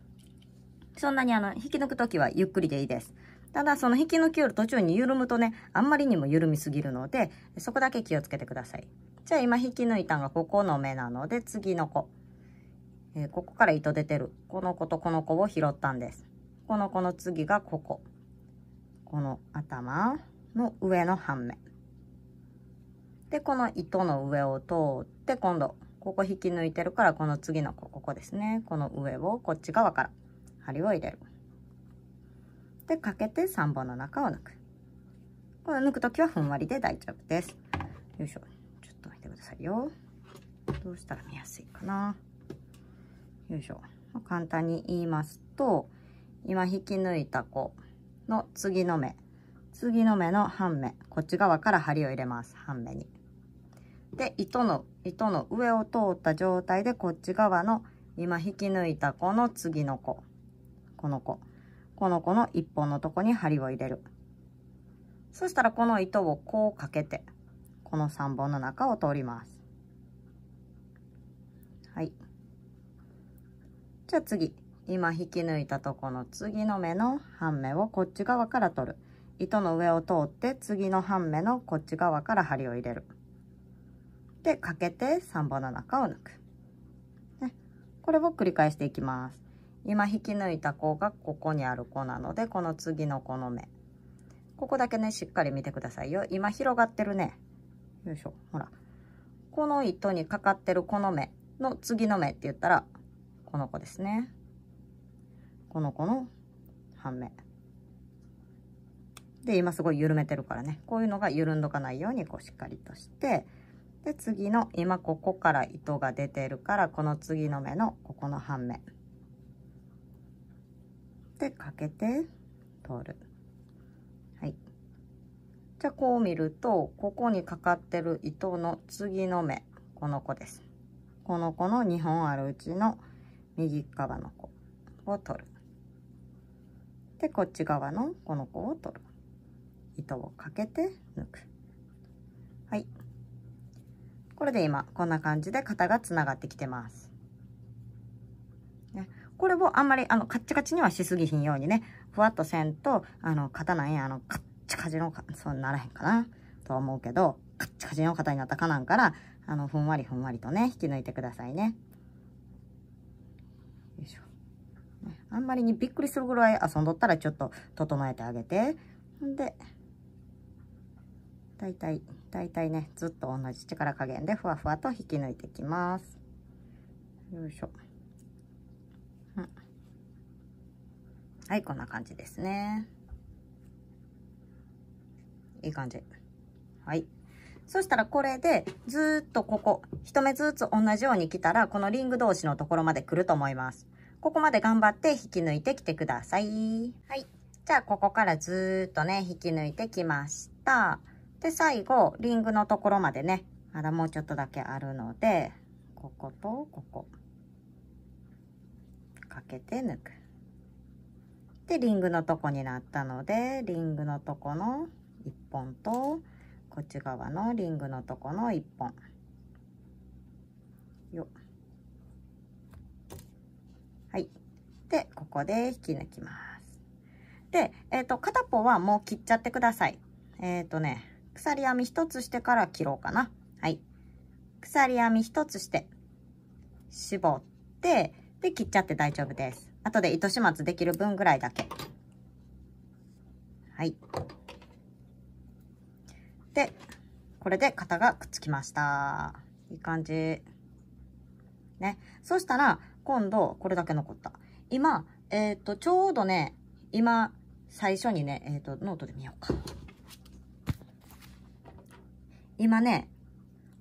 そんなにあの、引き抜く時はゆっくりでいいです。ただ、その引き抜きより途中に緩むとね、あんまりにも緩みすぎるので、そこだけ気をつけてください。じゃあ今引き抜いたのがここの目なので、次の子。えー、ここから糸出てる。この子とこの子を拾ったんです。この子の次がここ。この頭の上の半目。で、この糸の上を通って、今度、ここ引き抜いてるから、この次のここですね。この上をこっち側から針を入れる。で、かけて3本の中を抜く。これ抜く時はふんわりで大丈夫です。よいしょ。ちょっと見てくださいよ。どうしたら見やすいかな。よいしょ。簡単に言いますと、今引き抜いた子の次の目、次の目の半目、こっち側から針を入れます。半目に。で糸の糸の上を通った状態でこっち側の今引き抜いたこの次の子この子この子の1本のとこに針を入れるそしたらこの糸をこうかけてこの3本の中を通りますはいじゃあ次今引き抜いたとこの次の目の半目をこっち側から取る糸の上を通って次の半目のこっち側から針を入れるで、かけて3本の中を抜く。ね。これを繰り返していきます。今引き抜いた子がここにある子なので、この次の子の目。ここだけね、しっかり見てくださいよ。今広がってるね。よいしょ。ほら。この糸にかかってるこの目の次の目って言ったら、この子ですね。この子の半目。で、今すごい緩めてるからね。こういうのが緩んどかないように、こうしっかりとして、で次の今ここから糸が出てるからこの次の目のここの半目でかけて通る。はい、じゃあこう見るとここにかかってる糸の次の目この子です。この子の2本あるうちの右側の子を取る。でこっち側のこの子を取る。糸をかけて抜く。これで今こんな感じで型がつながってきてます。ね、これをあんまりあのカッチカチにはしすぎひんようにね、ふわっとせんと、あの型なんや、あのカッチカチのそうならへんかなと思うけど、カッチカチの型になったかなんから、あのふんわりふんわりとね、引き抜いてくださいね。よいしょ。あんまりにびっくりするぐらい遊んどったらちょっと整えてあげて。んで、だいたいだいたいねずっと同じ力加減でふわふわと引き抜いていきますよいしょ、うん、はいこんな感じですねいい感じはいそしたらこれでずっとここ一目ずつ同じように来たらこのリング同士のところまで来ると思いますここまで頑張って引き抜いてきてくださいはいじゃあここからずっとね引き抜いてきましたで、最後、リングのところまでね、まだもうちょっとだけあるので、こことここ、かけて抜く。で、リングのとこになったので、リングのとこの1本と、こっち側のリングのとこの1本。よはい。で、ここで引き抜きます。で、えっ、ー、と、片方はもう切っちゃってください。えっ、ー、とね、鎖編み1つしてから切ろうかな。はい。鎖編み1つして、絞って、で、切っちゃって大丈夫です。後で糸始末できる分ぐらいだけ。はい。で、これで型がくっつきました。いい感じ。ね。そしたら、今度、これだけ残った。今、えっ、ー、と、ちょうどね、今、最初にね、えっ、ー、と、ノートで見ようか。今ね、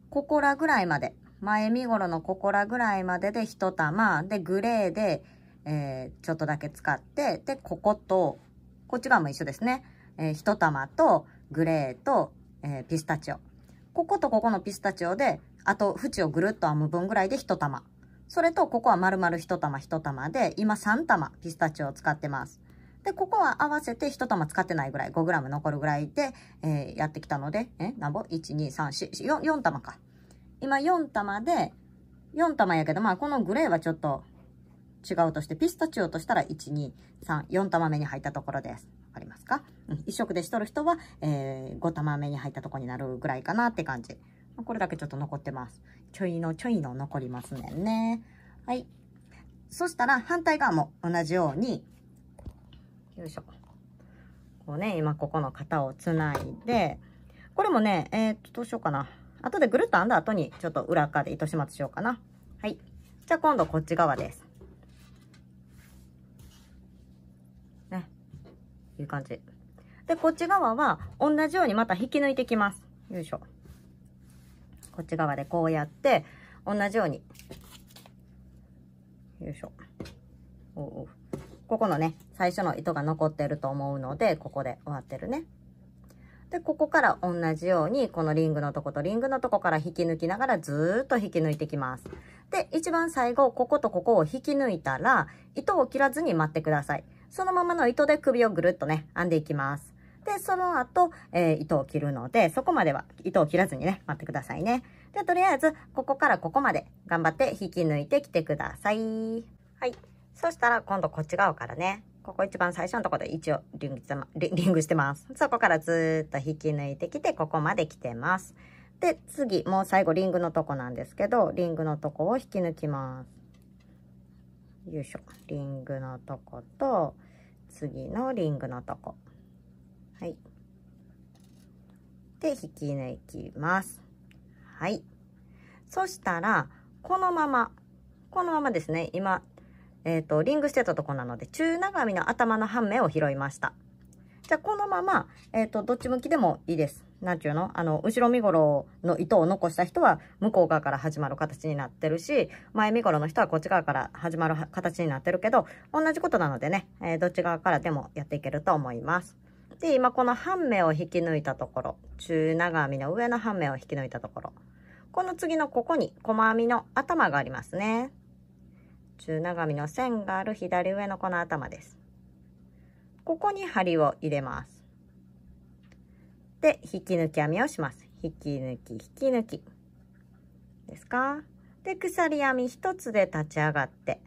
ここらぐらいまで、前身頃のここらぐらいまでで1玉、で、グレーで、えー、ちょっとだけ使って、で、ここと、こっち側も一緒ですね。えー、1玉と、グレーと、えー、ピスタチオ。こことここのピスタチオで、あと、縁をぐるっと編む分ぐらいで1玉。それと、ここは丸々1玉1玉で、今3玉ピスタチオを使ってます。で、ここは合わせて1玉使ってないぐらい、5g 残るぐらいで、えー、やってきたので、え、なんぼ ?1、2、3、4、4, 4玉か。今4玉で、4玉やけど、まあこのグレーはちょっと違うとして、ピスタチオとしたら1、2、3、4玉目に入ったところです。わかりますか、うん、一色でしとる人は、えー、5玉目に入ったところになるぐらいかなって感じ。これだけちょっと残ってます。ちょいのちょいの残りますねんね。はい。そしたら反対側も同じように、よいしょ。こうね、今ここの型をつないで、これもね、えー、っと、どうしようかな。後でぐるっと編んだ後に、ちょっと裏側で糸始末しようかな。はい。じゃあ今度こっち側です。ね。いう感じ。で、こっち側は同じようにまた引き抜いてきます。よいしょ。こっち側でこうやって、同じように。よいしょ。おうおうここのね、最初の糸が残ってると思うので、ここで終わってるね。で、ここから同じように、このリングのとことリングのとこから引き抜きながらずっと引き抜いてきます。で、一番最後、こことここを引き抜いたら、糸を切らずに待ってください。そのままの糸で首をぐるっとね、編んでいきます。で、その後、えー、糸を切るので、そこまでは糸を切らずにね、待ってくださいね。で、とりあえず、ここからここまで頑張って引き抜いてきてください。はい。そしたら、今度こっち側からね、ここ一番最初のところで一応リングしてまリリングしてます。そこからずっと引き抜いてきて、ここまで来てます。で、次、もう最後リングのとこなんですけど、リングのとこを引き抜きます。よいしょ。リングのとこと、次のリングのとこ。はい。で、引き抜きます。はい。そしたら、このまま、このままですね、今、えっ、ー、と、リングしてたとこなので、中長編みの頭の半目を拾いました。じゃあ、このまま、えっ、ー、と、どっち向きでもいいです。なんていうのあの、後ろ身頃の糸を残した人は、向こう側から始まる形になってるし、前身頃の人はこっち側から始まる形になってるけど、同じことなのでね、えー、どっち側からでもやっていけると思います。で、今この半目を引き抜いたところ、中長編みの上の半目を引き抜いたところ、この次のここに細編みの頭がありますね。中長編みの線がある左上のこの頭です。ここに針を入れます。で、引き抜き編みをします。引き抜き、引き抜き。ですかで、鎖編み1つで立ち上がって、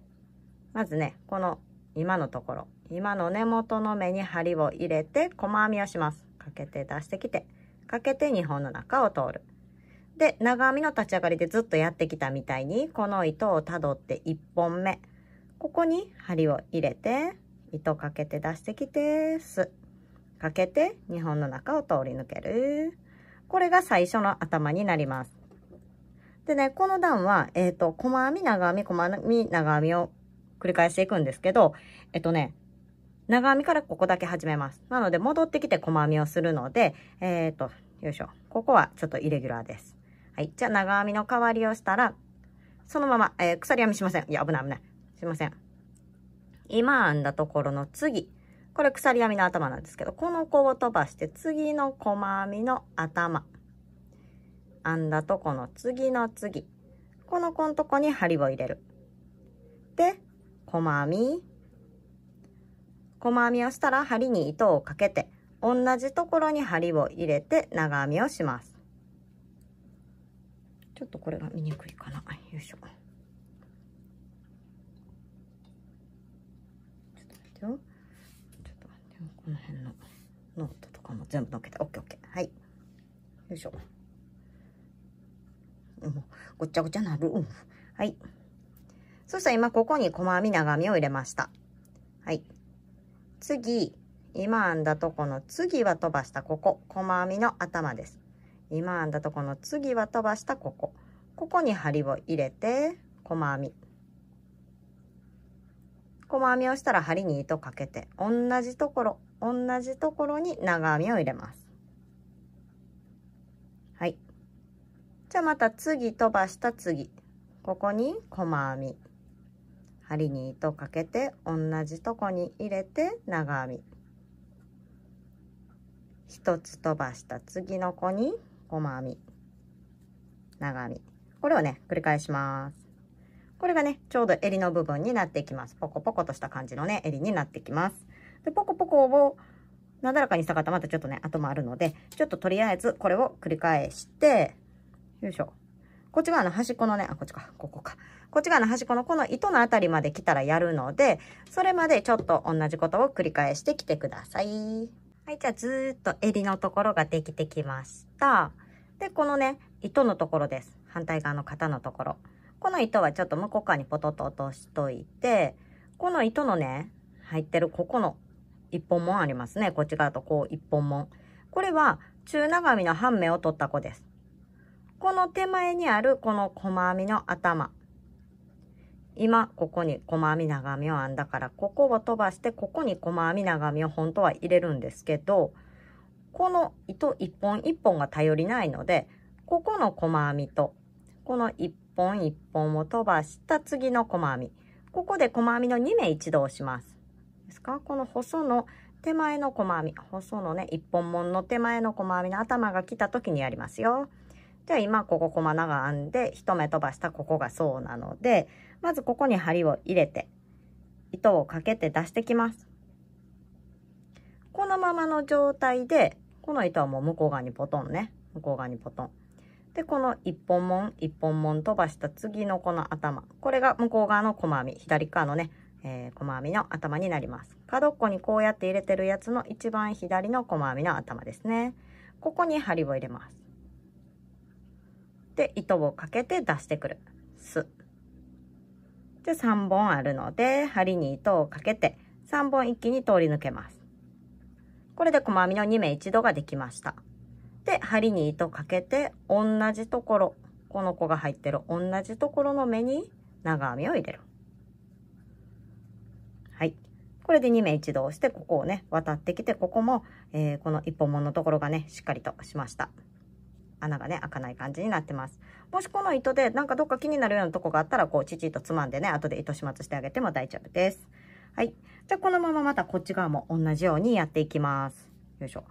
まずね、この今のところ、今の根元の目に針を入れて、細編みをします。かけて出してきて、かけて2本の中を通る。で、長編みの立ち上がりでずっとやってきたみたいに、この糸をたどって1本目、ここに針を入れて、糸かけて出してきて、す。かけて、2本の中を通り抜ける。これが最初の頭になります。でね、この段は、えっ、ー、と、細編み、長編み、細編み、長編みを繰り返していくんですけど、えっとね、長編みからここだけ始めます。なので、戻ってきて細編みをするので、えっ、ー、と、よいしょ。ここはちょっとイレギュラーです。はい。じゃあ、長編みの代わりをしたら、そのまま、えー、鎖編みしません。いや、危ない危ない。すいません。今編んだところの次。これ鎖編みの頭なんですけど、この子を飛ばして次の細編みの頭。編んだとこの次の次。この子のとこに針を入れる。で、細編み。細編みをしたら針に糸をかけて、同じところに針を入れて長編みをします。ちょっとこれが見にくいかなよいしょちょっと待ってよちょっと待ってよこの辺のノートとかも全部のっけてオッケーオッケー。はいよいしょうん、ごちゃごちゃなる、うん、はいそしたら今ここに細編み長編みを入れましたはい次今編んだとこの次は飛ばしたここ細編みの頭です今編んだとこの次は飛ばしたここここに針を入れて細編み細編みをしたら針に糸かけて同じところ同じところに長編みを入れますはいじゃあまた次飛ばした次ここに細編み針に糸かけて同じとこに入れて長編み1つ飛ばした次の子に細編み、長編み。これをね、繰り返します。これがね、ちょうど襟の部分になっていきます。ポコポコとした感じのね、襟になってきます。で、ポコポコをなだらかにした方またちょっとね、後もあるので、ちょっととりあえずこれを繰り返して、よいしょ。こっち側の端っこのね、あ、こっちか、ここか。こっち側の端っこのこの糸のあたりまで来たらやるので、それまでちょっと同じことを繰り返してきてください。はい、じゃあずーっと襟のところができてきました。で、このね、糸のところです。反対側の肩のところ。この糸はちょっと向こう側にポトッと落としといて、この糸のね、入ってるここの1本もありますね。こっち側とこう1本もこれは中長編みの半目を取った子です。この手前にあるこの細編みの頭。今、ここに細編み長編みを編んだから、ここを飛ばして、ここに細編み長編みを本当は入れるんですけど、この糸一本一本が頼りないので、ここの細編みと、この一本一本を飛ばした次の細編み。ここで細編みの2目一度押します。ですかこの細の手前の細編み。細のね、一本門の手前の細編みの頭が来た時にやりますよ。じゃあ今ここ細長編んで1目飛ばしたここがそうなので、まずここに針を入れて、糸をかけて出してきます。このままの状態でこの糸はもう向こう側にポトンね。向こう側にポトン。で、この一本ん、一本ん飛ばした次のこの頭。これが向こう側の細編み、左側のね、えー、細編みの頭になります。角っこにこうやって入れてるやつの一番左の細編みの頭ですね。ここに針を入れます。で、糸をかけて出してくる。す。で、3本あるので、針に糸をかけて、3本一気に通り抜けます。これで細編みの2目一度ができました。で、針に糸かけて、同じところ、この子が入ってる同じところの目に長編みを入れる。はい。これで2目一度押して、ここをね、渡ってきて、ここも、えー、この1本物のところがね、しっかりとしました。穴がね、開かない感じになってます。もしこの糸で、なんかどっか気になるようなとこがあったら、こう、ちちっとつまんでね、後で糸始末してあげても大丈夫です。はい。じゃこのまままたこっち側も同じようにやっていきます。よいしょ。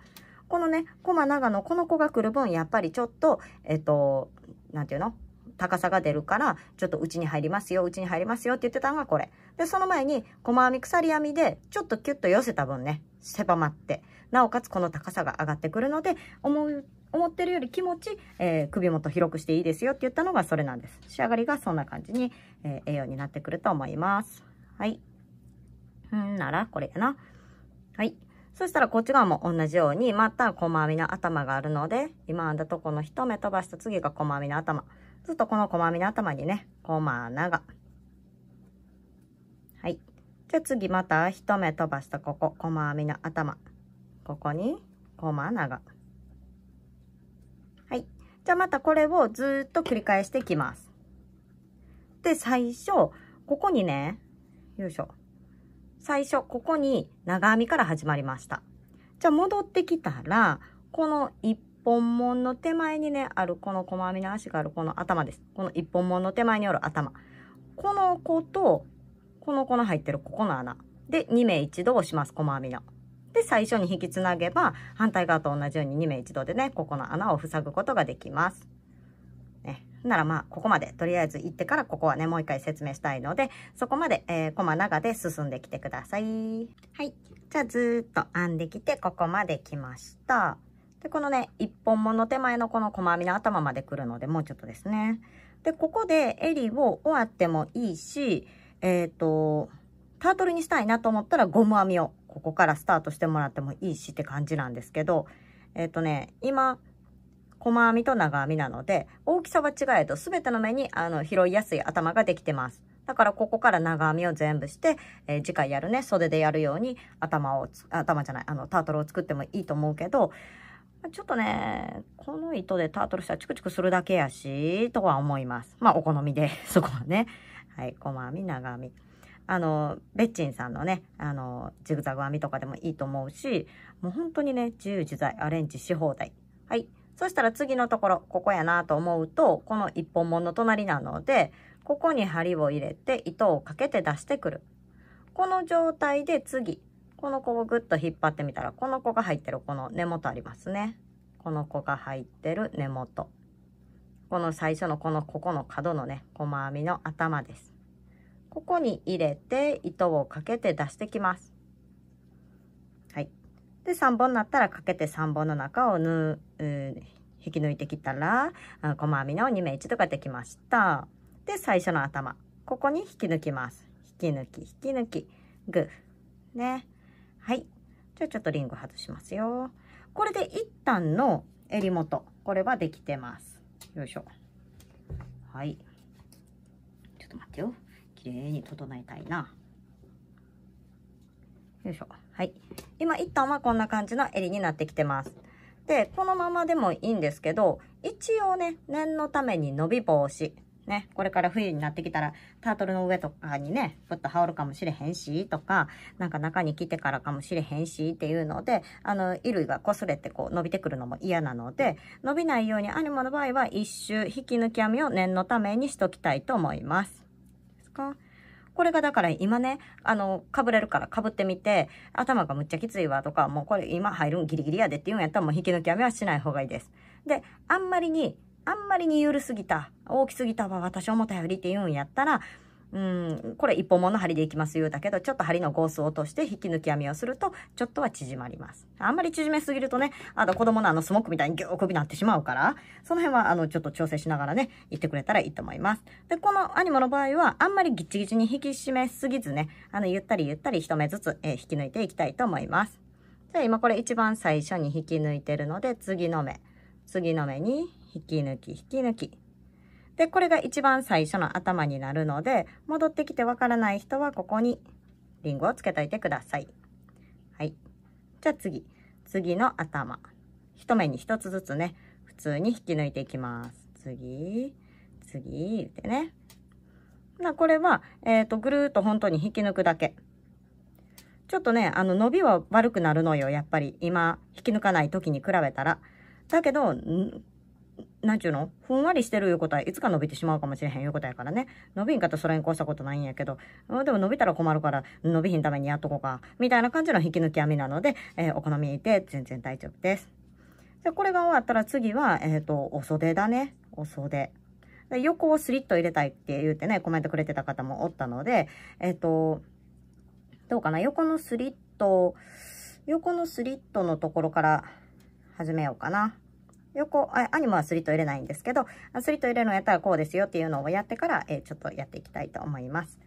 このね、コマ長のこの子が来る分、やっぱりちょっと、えっと、なんていうの高さが出るから、ちょっと内に入りますよ、内に入りますよって言ってたのがこれ。で、その前に、細編み鎖編みで、ちょっとキュッと寄せた分ね、狭まって、なおかつこの高さが上がってくるので、思う、思ってるより気持ち、えー、首元広くしていいですよって言ったのがそれなんです。仕上がりがそんな感じに、えー、栄養になってくると思います。はい。んなら、これやな。はい。そしたらこっち側も同じように、また細編みの頭があるので、今編んだとこの一目飛ばした次が細編みの頭。ずっとこの細編みの頭にね、細穴が。はい。じゃあ次また一目飛ばしたここ、細編みの頭。ここに細穴が。はい。じゃあまたこれをずっと繰り返していきます。で、最初、ここにね、よいしょ。最初、ここに長編みから始まりました。じゃあ戻ってきたら、この1本門の手前にね、あるこの細編みの足があるこの頭です。この1本門の手前にある頭。この子と、この子の入ってるここの穴。で、2目一度押します、細編みの。で、最初に引きつなげば、反対側と同じように2目一度でね、ここの穴を塞ぐことができます。ならまあ、ここまで、とりあえず行ってからここはね、もう一回説明したいので、そこまで、えー、コマ長で進んできてください。はい。じゃあ、ずっと編んできて、ここまで来ました。で、このね、一本もの手前のこの細編みの頭まで来るので、もうちょっとですね。で、ここで襟を終わってもいいし、えっ、ー、と、タートルにしたいなと思ったらゴム編みをここからスタートしてもらってもいいしって感じなんですけど、えっ、ー、とね、今、細編みと長編みなので、大きさは違えど、すべての目にあの拾いやすい頭ができてます。だからここから長編みを全部して、えー、次回やるね、袖でやるように頭を、頭じゃない、あの、タートルを作ってもいいと思うけど、ちょっとね、この糸でタートルしたらチクチクするだけやし、とは思います。まあ、お好みで、そこはね。はい、細編み、長編み。あの、ベッチンさんのね、あの、ジグザグ編みとかでもいいと思うし、もう本当にね、自由自在、アレンジし放題。はい。そしたら次のところ、ここやなと思うと、この1本物の隣なので、ここに針を入れて糸をかけて出してくる。この状態で次、この子をぐっと引っ張ってみたら、この子が入ってるこの根元ありますね。この子が入ってる根元。この最初のこのここの角のね、細編みの頭です。ここに入れて糸をかけて出してきます。で、3本になったらかけて3本の中を縫う、う引き抜いてきたら、細編みの2目一度ができました。で、最初の頭。ここに引き抜きます。引き抜き、引き抜き、グー。ね。はい。じゃあちょっとリング外しますよ。これで一旦の襟元。これはできてます。よいしょ。はい。ちょっと待ってよ。綺麗に整えたいな。よいしょ。はい。今、一旦はこんな感じの襟になってきてます。で、このままでもいいんですけど、一応ね、念のために伸び防止。ね、これから冬になってきたら、タートルの上とかにね、ふっと羽織るかもしれへんし、とか、なんか中に来てからかもしれへんし、っていうので、あの、衣類が擦れてこう伸びてくるのも嫌なので、伸びないようにアニマの場合は一周引き抜き編みを念のためにしときたいと思います。ですかこれがだから今ね、あの、ぶれるからかぶってみて、頭がむっちゃきついわとか、もうこれ今入るんギリギリやでっていうんやったらもう引き抜き網はしない方がいいです。で、あんまりに、あんまりに緩すぎた、大きすぎたわ、私思ったよりっていうんやったら、うん、これ一本もの針でいきます言うたけど、ちょっと針のゴースを落として引き抜き編みをすると、ちょっとは縮まります。あんまり縮めすぎるとね、あと子供のあのスモークみたいにギュー首びなってしまうから、その辺はあのちょっと調整しながらね、言ってくれたらいいと思います。で、このアニモの場合は、あんまりギチギチに引き締めすぎずね、あの、ゆったりゆったり一目ずつ、えー、引き抜いていきたいと思います。じあ今これ一番最初に引き抜いてるので、次の目、次の目に引き抜き、引き抜き。で、これが一番最初の頭になるので、戻ってきてわからない人はここにリンゴをつけといてください。はい。じゃあ次。次の頭。一目に一つずつね、普通に引き抜いていきます。次、次、言ってね。な、これは、えっ、ー、と、ぐるーっと本当に引き抜くだけ。ちょっとね、あの、伸びは悪くなるのよ、やっぱり。今、引き抜かない時に比べたら。だけど、なんちゅうのふんわりしてるいうことはいつか伸びてしまうかもしれへんいうことやからね。伸びんかったらそれに越したことないんやけど、でも伸びたら困るから伸びひんためにやっとこうか。みたいな感じの引き抜き網なので、えー、お好みで全然大丈夫です。で、これが終わったら次は、えっ、ー、と、お袖だね。お袖。で横をスリット入れたいって言うてね、コメントくれてた方もおったので、えっ、ー、と、どうかな横のスリット、横のスリットのところから始めようかな。横、あアニマはスリット入れないんですけど、スリット入れるのやったらこうですよっていうのをやってから、えちょっとやっていきたいと思います。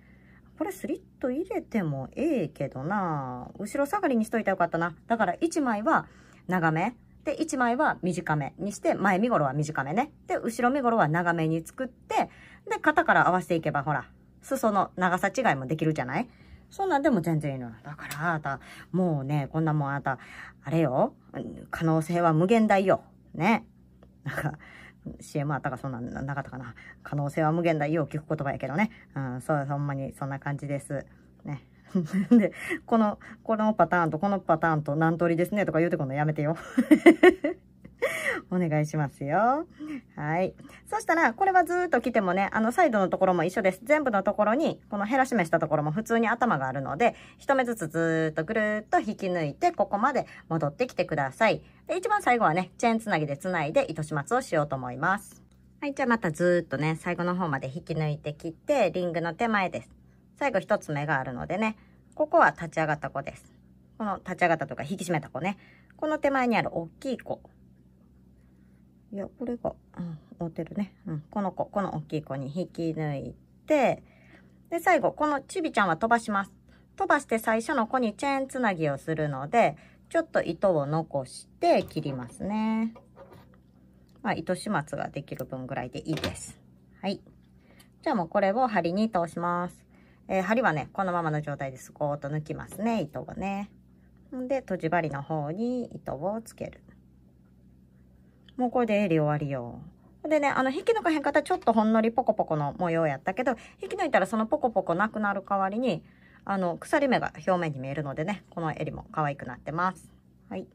これスリット入れてもええけどな後ろ下がりにしといたらよかったな。だから1枚は長め。で、1枚は短めにして、前身頃は短めね。で、後ろ身頃は長めに作って、で、肩から合わせていけば、ほら、裾の長さ違いもできるじゃないそんなんでも全然いいの。だから、あなた、もうね、こんなもんあなた、あれよ、可能性は無限大よ。ね。なんか、CM あったかそんな、なかったかな。可能性は無限だ。よう聞く言葉やけどね。うん、そう、ほんまにそんな感じです。ね。で、この、このパターンとこのパターンと何通りですねとか言うてくんのやめてよ。お願いしますよ。はい。そしたら、これはずっと来てもね、あの、サイドのところも一緒です。全部のところに、この減らし目したところも普通に頭があるので、一目ずつずーっとぐるっと引き抜いて、ここまで戻ってきてください。で、一番最後はね、チェーンつなぎでつないで糸始末をしようと思います。はい、じゃあまたずっとね、最後の方まで引き抜いてきて、リングの手前です。最後一つ目があるのでね、ここは立ち上がった子です。この立ち上がったとか引き締めた子ね。この手前にある大きい子。いや、これが、うん、合てるね。うん、この子、この大きい子に引き抜いて、で、最後、このちびちゃんは飛ばします。飛ばして最初の子にチェーンつなぎをするので、ちょっと糸を残して切りますね。まあ、糸始末ができる分ぐらいでいいです。はい。じゃあもうこれを針に通します。えー、針はね、このままの状態でスコーっと抜きますね、糸をね。で、とじ針の方に糸をつける。もうこれで襟終わりよ。でね、あの、引き抜かへんかったらちょっとほんのりポコポコの模様やったけど、引き抜いたらそのポコポコなくなる代わりに、あの、鎖目が表面に見えるのでね、この襟も可愛くなってます。はい。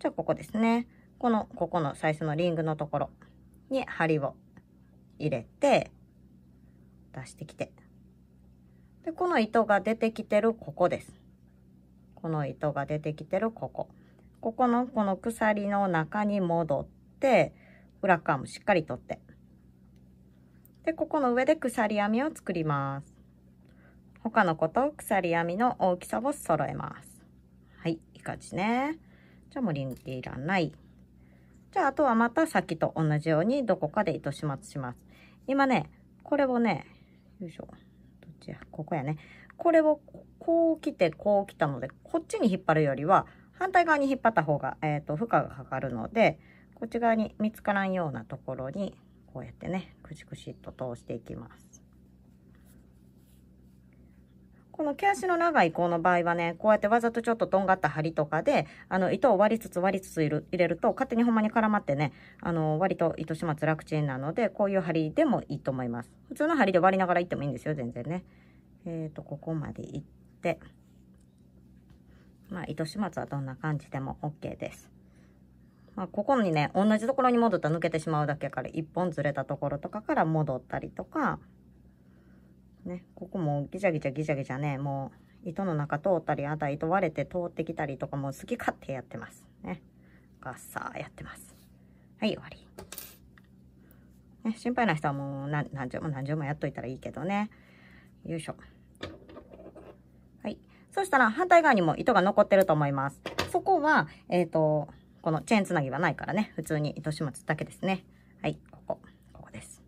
じゃあ、ここですね。この、ここの最初のリングのところに針を入れて、出してきて。で、この糸が出てきてるここです。この糸が出てきてるここ。ここのこの鎖の中に戻って、裏側もしっかり取って。で、ここの上で鎖編みを作ります。他の子と鎖編みの大きさを揃えます。はい、いい感じね。じゃあもうリンクいらない。じゃああとはまたさっきと同じようにどこかで糸始末します。今ね、これをね、よいしょ。どっちや、ここやね。これをこう来てこう来たので、こっちに引っ張るよりは、反対側に引っ張った方が、えーと、負荷がかかるのでこっち側に見つからんようなところにこうやってねくしくしっと通していきますこの毛足の長い子の場合はねこうやってわざとちょっととんがった針とかであの糸を割りつつ割りつつ入れると勝手にほんまに絡まってねあの割と糸始末楽ちんなのでこういう針でもいいと思います普通の針で割りながらいってもいいんですよ全然ねえっ、ー、とここまでいって。まあ、糸始末はどんな感じでも OK です。まあ、ここにね、同じところに戻ったら抜けてしまうだけから、1本ずれたところとかから戻ったりとか、ね、ここもギチャギチャギチャギチャね、もう糸の中通ったり、あとは糸割れて通ってきたりとか、もう好き勝手やってます。ね。ガッサーやってます。はい、終わり。ね、心配な人はもう何何十も何十もやっといたらいいけどね。よいしょ。そしたら反対側にも糸が残ってると思います。そこは、えっ、ー、と、このチェーンつなぎはないからね、普通に糸始末だけですね。はい、ここ、ここです。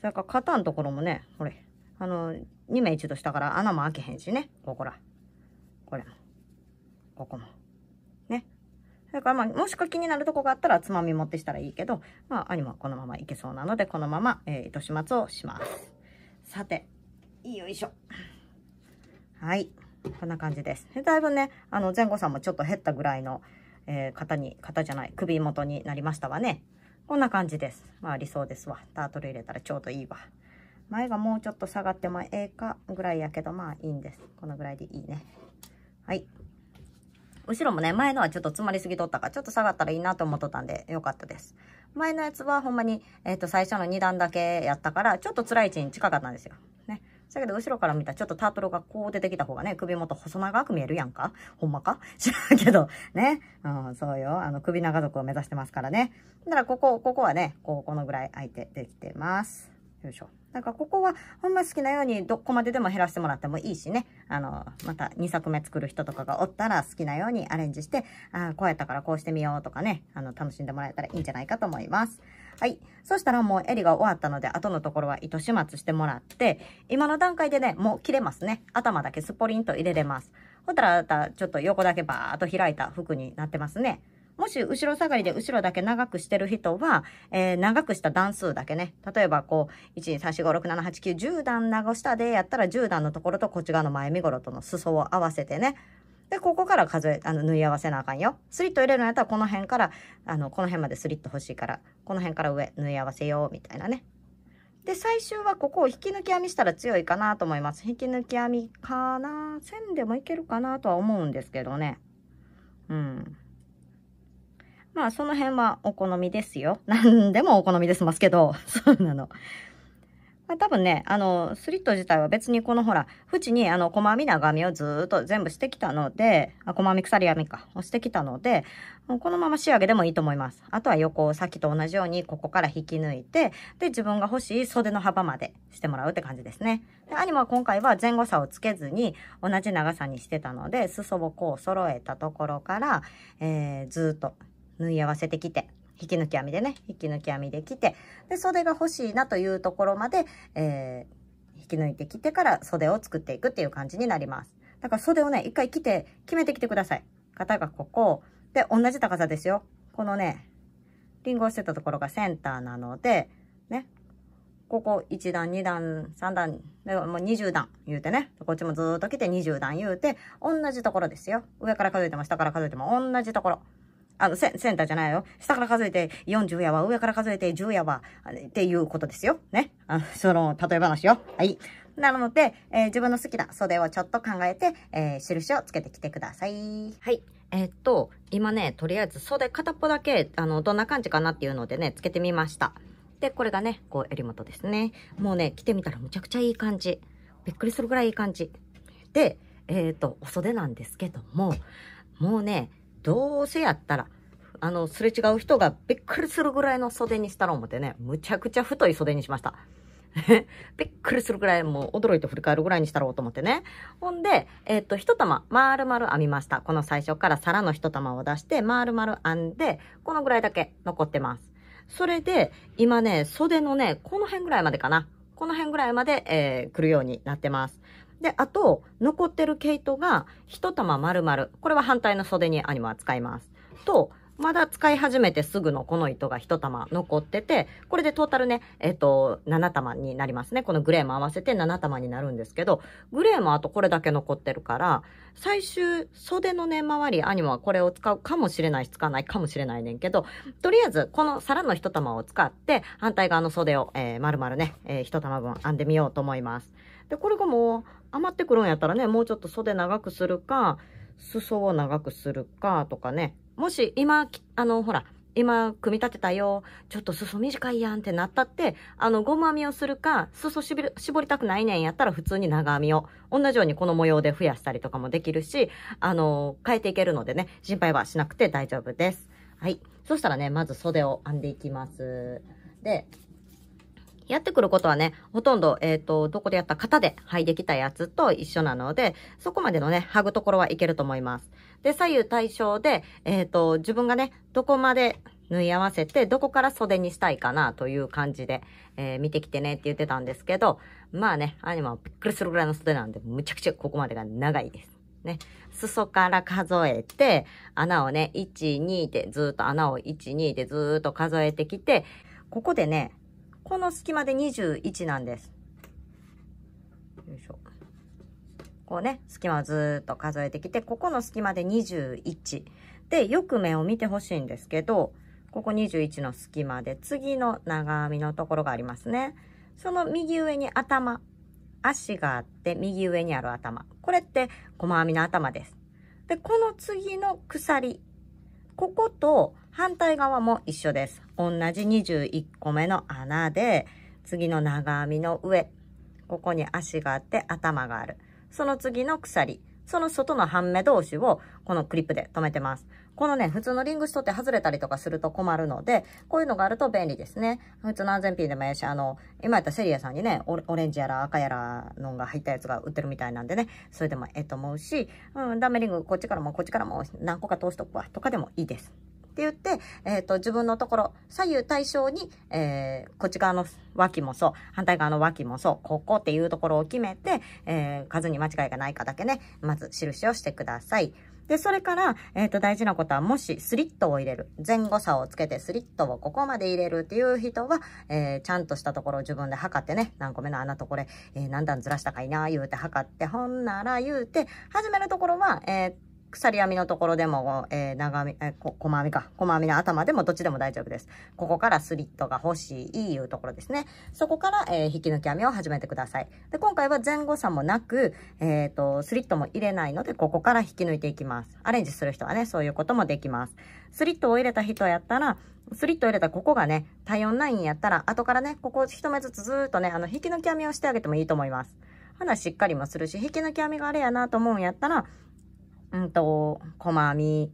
それから肩のところもね、これ、あの、2目一度したから穴も開けへんしね、ここら。これも。ここも。ね。だからまあ、もしく気になるとこがあったらつまみ持ってしたらいいけど、まあ、兄もこのままいけそうなので、このまま、えー、糸始末をします。さて、よいしょ。はい。こんな感じです。でだいぶね、あの、前後さんもちょっと減ったぐらいの、えー、肩に、肩じゃない、首元になりましたわね。こんな感じです。まあ理想ですわ。タートル入れたらちょうどいいわ。前がもうちょっと下がってもええかぐらいやけど、まあいいんです。このぐらいでいいね。はい。後ろもね、前のはちょっと詰まりすぎとったから、ちょっと下がったらいいなと思っとったんで、よかったです。前のやつはほんまに、えっ、ー、と、最初の2段だけやったから、ちょっと辛い位置に近かったんですよ。だけど、後ろから見たらちょっとタートルがこう出てきた方がね、首元細長く見えるやんかほんまか 知らんけど、ね。うん、そうよ。あの、首長族を目指してますからね。だから、ここ、ここはね、こう、このぐらい空いてできてます。よいしょ。なんかここはほんま好きなようにどこまででも減らしてもらってもいいしね。あの、また2作目作る人とかがおったら好きなようにアレンジして、ああこうやったからこうしてみようとかね、あの、楽しんでもらえたらいいんじゃないかと思います。はい。そしたらもう襟が終わったので、後のところは糸始末してもらって、今の段階でね、もう切れますね。頭だけスポリンと入れれます。ほったら、ちょっと横だけバーっと開いた服になってますね。もし後ろ下がりで後ろだけ長くしてる人は、えー、長くした段数だけね。例えばこう、1,2,3,4,5,6,7,8,9,10段長下でやったら10段のところとこっち側の前身頃との裾を合わせてね。で、ここから数え、あの、縫い合わせなあかんよ。スリット入れるんやったら、この辺から、あの、この辺までスリット欲しいから、この辺から上、縫い合わせよう、みたいなね。で、最終はここを引き抜き編みしたら強いかなと思います。引き抜き編みかな線でもいけるかなとは思うんですけどね。うん。まあ、その辺はお好みですよ。何でもお好みですますけど、そうなの。まあ、多分ね、あの、スリット自体は別にこのほら、縁にあの、細編み長編みをずっと全部してきたので、あ、細編み鎖編みか、をしてきたので、このまま仕上げでもいいと思います。あとは横をさっきと同じようにここから引き抜いて、で、自分が欲しい袖の幅までしてもらうって感じですね。で、アニマは今回は前後差をつけずに同じ長さにしてたので、裾をこう揃えたところから、えー、ずっと縫い合わせてきて、引き抜き編みでね、引き抜き編みできて、で、袖が欲しいなというところまで、えー、引き抜いてきてから袖を作っていくっていう感じになります。だから袖をね、一回来て、決めてきてください。肩がここ、で、同じ高さですよ。このね、リンゴをしてたところがセンターなので、ね、ここ1段、2段、3段、でもう20段言うてね。こっちもずっと来て20段言うて、同じところですよ。上から数えても下から数えても同じところ。あの、センターじゃないよ。下から数えて40やわ、上から数えて10やわ、っていうことですよ。ね。あその、例え話よ。はい。なので、えー、自分の好きな袖をちょっと考えて、えー、印をつけてきてください。はい。えー、っと、今ね、とりあえず袖片っぽだけ、あの、どんな感じかなっていうのでね、つけてみました。で、これがね、こう、襟元ですね。もうね、着てみたらむちゃくちゃいい感じ。びっくりするぐらいいい感じ。で、えっと、お袖なんですけども、もうね、どうせやったら、あの、すれ違う人がびっくりするぐらいの袖にしたら思ってね、むちゃくちゃ太い袖にしました。びっくりするぐらい、もう驚いて振り返るぐらいにしたろうと思ってね。ほんで、えー、っと、一玉、丸々編みました。この最初から皿の一玉を出して、丸々編んで、このぐらいだけ残ってます。それで、今ね、袖のね、この辺ぐらいまでかな。この辺ぐらいまで、えー、来るようになってます。で、あと、残ってる毛糸が1玉丸々。これは反対の袖にアニマは使います。と、まだ使い始めてすぐのこの糸が1玉残ってて、これでトータルね、えっ、ー、と、7玉になりますね。このグレーも合わせて7玉になるんですけど、グレーもあとこれだけ残ってるから、最終袖のね、周り、アニマはこれを使うかもしれないし、使わないかもしれないねんけど、とりあえず、この皿の1玉を使って、反対側の袖を、えー、丸々ね、えー、1玉分編んでみようと思います。で、これがもう、余ってくるんやったらね、もうちょっと袖長くするか、裾を長くするかとかね。もし今、あの、ほら、今、組み立てたよ。ちょっと裾短いやんってなったって、あの、ゴム編みをするか、裾し絞りたくないねんやったら普通に長編みを、同じようにこの模様で増やしたりとかもできるし、あの、変えていけるのでね、心配はしなくて大丈夫です。はい。そしたらね、まず袖を編んでいきます。で、やってくることはね、ほとんど、えっ、ー、と、どこでやった型で、はい、できたやつと一緒なので、そこまでのね、剥ぐところはいけると思います。で、左右対称で、えっ、ー、と、自分がね、どこまで縫い合わせて、どこから袖にしたいかなという感じで、えー、見てきてねって言ってたんですけど、まあね、アニマはびっくりするぐらいの袖なんで、むちゃくちゃここまでが長いです。ね、裾から数えて、穴をね、1、2でずっと穴を1、2でずっと数えてきて、ここでね、この隙間で21なんです。よいしょ。こうね、隙間をずっと数えてきて、ここの隙間で21。で、よく目を見てほしいんですけど、ここ21の隙間で、次の長編みのところがありますね。その右上に頭、足があって、右上にある頭。これって、細編みの頭です。で、この次の鎖、ここと反対側も一緒です。同じ21個目の穴で、次の長編みの上、ここに足があって頭がある。その次の鎖、その外の半目同士をこのクリップで留めてます。このね、普通のリングストって外れたりとかすると困るので、こういうのがあると便利ですね。普通の安全ピンでもええし、あの、今やったセリアさんにねオ、オレンジやら赤やらのが入ったやつが売ってるみたいなんでね、それでもええと思うし、うん、ダメリングこっちからもこっちからも何個か通しとくわとかでもいいです。って言って、えっ、ー、と、自分のところ、左右対称に、えー、こっち側の脇もそう、反対側の脇もそう、ここっていうところを決めて、えー、数に間違いがないかだけね、まず印をしてください。で、それから、えっ、ー、と、大事なことは、もしスリットを入れる、前後差をつけてスリットをここまで入れるっていう人は、えー、ちゃんとしたところを自分で測ってね、何個目の穴とこれ、えー、何段ずらしたかいな、言うて測って、ほんなら言うて、始めるところは、えっ、ー、鎖編みのところでも、えー、長編み、えー、こ、細編みか。細編みの頭でもどっちでも大丈夫です。ここからスリットが欲しいいうところですね。そこから、えー、引き抜き編みを始めてください。で、今回は前後差もなく、えっ、と、スリットも入れないので、ここから引き抜いていきます。アレンジする人はね、そういうこともできます。スリットを入れた人やったら、スリット入れたここがね、体温ラインやったら、後からね、ここ一目ずつずっとね、あの、引き抜き編みをしてあげてもいいと思います。花しっかりもするし、引き抜き編みがあれやなと思うんやったら、うんと、細編み。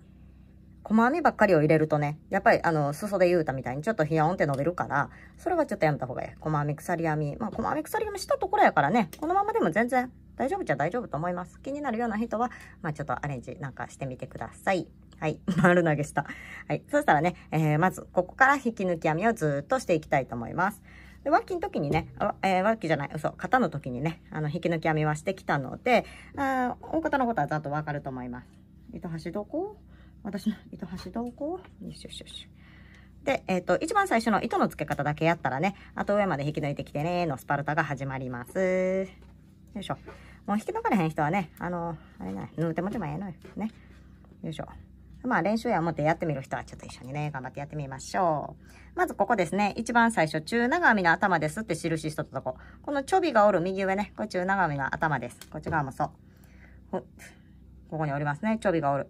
細編みばっかりを入れるとね、やっぱりあの、裾で言うたみたいにちょっとヒヨンって伸びるから、それはちょっとやめた方がいい。細編み鎖編み。まあ、細編み鎖編みしたところやからね、このままでも全然大丈夫じゃ大丈夫と思います。気になるような人は、まあ、ちょっとアレンジなんかしてみてください。はい。丸投げした。はい。そしたらね、えー、まず、ここから引き抜き編みをずっとしていきたいと思います。で、脇の時にね、えー、脇じゃない、嘘、肩の時にね、あの、引き抜き編みはしてきたので、あ大方のことはざっとわかると思います。糸端どこ私の糸端どこよしよしよし。で、えっ、ー、と、一番最初の糸の付け方だけやったらね、あと上まで引き抜いてきてね、のスパルタが始まります。よいしょ。もう引き抜かれへん人はね、あの、あれな、ぬうてもちもええのよ。ね。よいしょ。まあ練習や思ってやってみる人はちょっと一緒にね、頑張ってやってみましょう。まずここですね、一番最初、中長編みの頭ですって印しとったとこ。このちょびがおる右上ね、これ中長編みの頭です。こっち側もそう。ここにおりますね、ちょびがおる。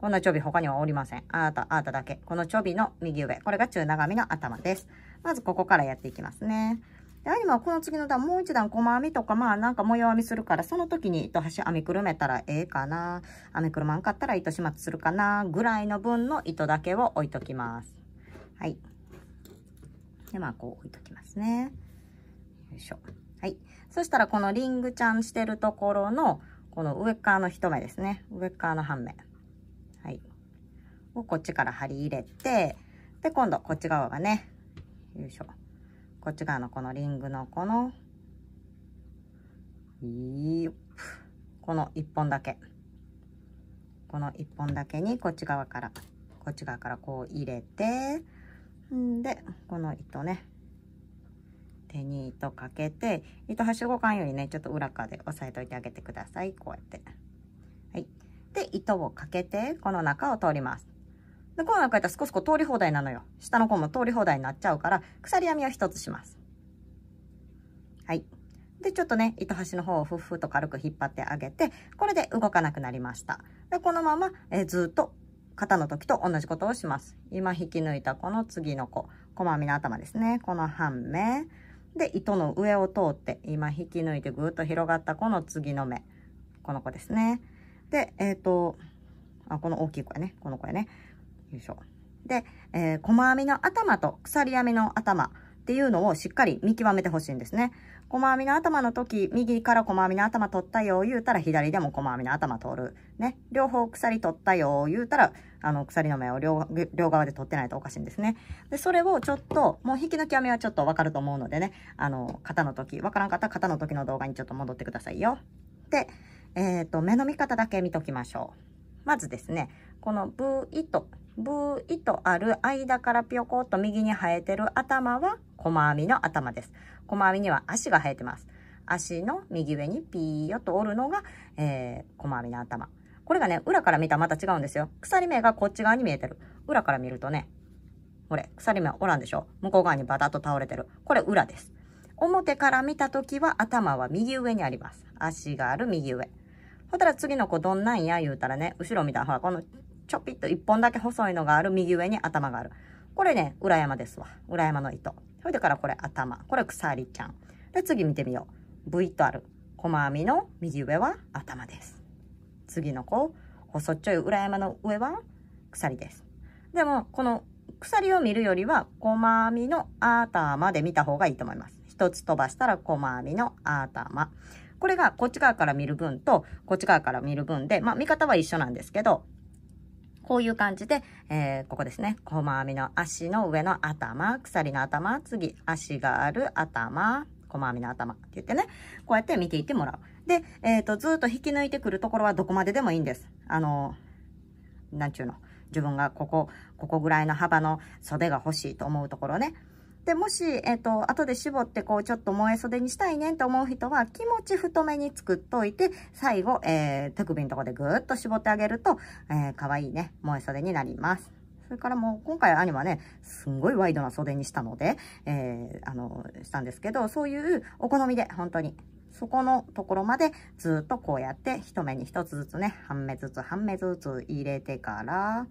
こんなちょび他にはおりません。あなた、あなただけ。このちょびの右上。これが中長編みの頭です。まずここからやっていきますね。で、アニマはこの次の段、もう一段細編みとか、まあなんか模様編みするから、その時に糸端編みくるめたらええかな、編みくるまんかったら糸始末するかな、ぐらいの分の糸だけを置いときます。はい。で、まあこう置いときますね。よいしょ。はい。そしたらこのリングちゃんしてるところの、この上側の一目ですね。上側の半目。はい。をこっちから針入れて、で、今度こっち側がね、よいしょ。こっち側のこのリングのこの、この1本だけ。この1本だけにこっち側から、こっち側からこう入れて、んで、この糸ね、手に糸かけて、糸端5間よりね、ちょっと裏側で押さえといてあげてください。こうやって。はい。で、糸をかけて、この中を通ります。で、この中やったら少しこう通り放題なのよ。下の子も通り放題になっちゃうから、鎖編みを一つします。はい。で、ちょっとね、糸端の方をふっふと軽く引っ張ってあげて、これで動かなくなりました。で、このまま、えずっと肩の時と同じことをします。今引き抜いたこの次の子、細編みの頭ですね。この半目。で、糸の上を通って、今引き抜いてぐっと広がったこの次の目。この子ですね。で、えっ、ー、と、あ、この大きい子やね。この子やね。よいしょ。で、えー、細編みの頭と鎖編みの頭っていうのをしっかり見極めてほしいんですね。細編みの頭の時、右から細編みの頭取ったよ言うたら左でも細編みの頭取る。ね。両方鎖取ったよ言うたら、あの、鎖の目を両側で取ってないとおかしいんですね。で、それをちょっと、もう引き抜き編みはちょっとわかると思うのでね、あの、肩の時、わからん方、肩の時の動画にちょっと戻ってくださいよ。で、えっ、ー、と、目の見方だけ見ときましょう。まずですね、このブイと、ブイとある間からぴょこっと右に生えてる頭は細編みの頭です。細編みには足が生えてます。足の右上にピーヨと折るのが、えー、細編みの頭。これがね、裏から見たらまた違うんですよ。鎖目がこっち側に見えてる。裏から見るとね、これ、鎖目折らんでしょ向こう側にバタッと倒れてる。これ裏です。表から見た時は頭は右上にあります。足がある右上。ほたら次の子どんなんや言うたらね、後ろ見たら、ほら、このちょぴっと一本だけ細いのがある、右上に頭がある。これね、裏山ですわ。裏山の糸。それでからこれ頭。これ鎖ちゃん。で、次見てみよう。V とある。細編みの右上は頭です。次の子、細っちょい裏山の上は鎖です。でも、この鎖を見るよりは、細編みの頭で見た方がいいと思います。一つ飛ばしたら細編みの頭。これがこっち側から見る分と、こっち側から見る分で、まあ見方は一緒なんですけど、こういう感じで、えー、ここですね。細編みの足の上の頭、鎖の頭、次、足がある頭、細編みの頭って言ってね、こうやって見ていってもらう。で、えっ、ー、と、ずっと引き抜いてくるところはどこまででもいいんです。あの、なんちゅうの。自分がここ、ここぐらいの幅の袖が欲しいと思うところね。で、もし、えっ、ー、と、後で絞って、こう、ちょっと萌え袖にしたいねんと思う人は、気持ち太めに作っといて、最後、えー、手首のとこでぐーっと絞ってあげると、えー、可愛いね、萌え袖になります。それからもう、今回兄はね、すんごいワイドな袖にしたので、えー、あの、したんですけど、そういうお好みで、本当に、そこのところまでずっとこうやって一目に一つずつね、半目ずつ半目ずつ入れてから、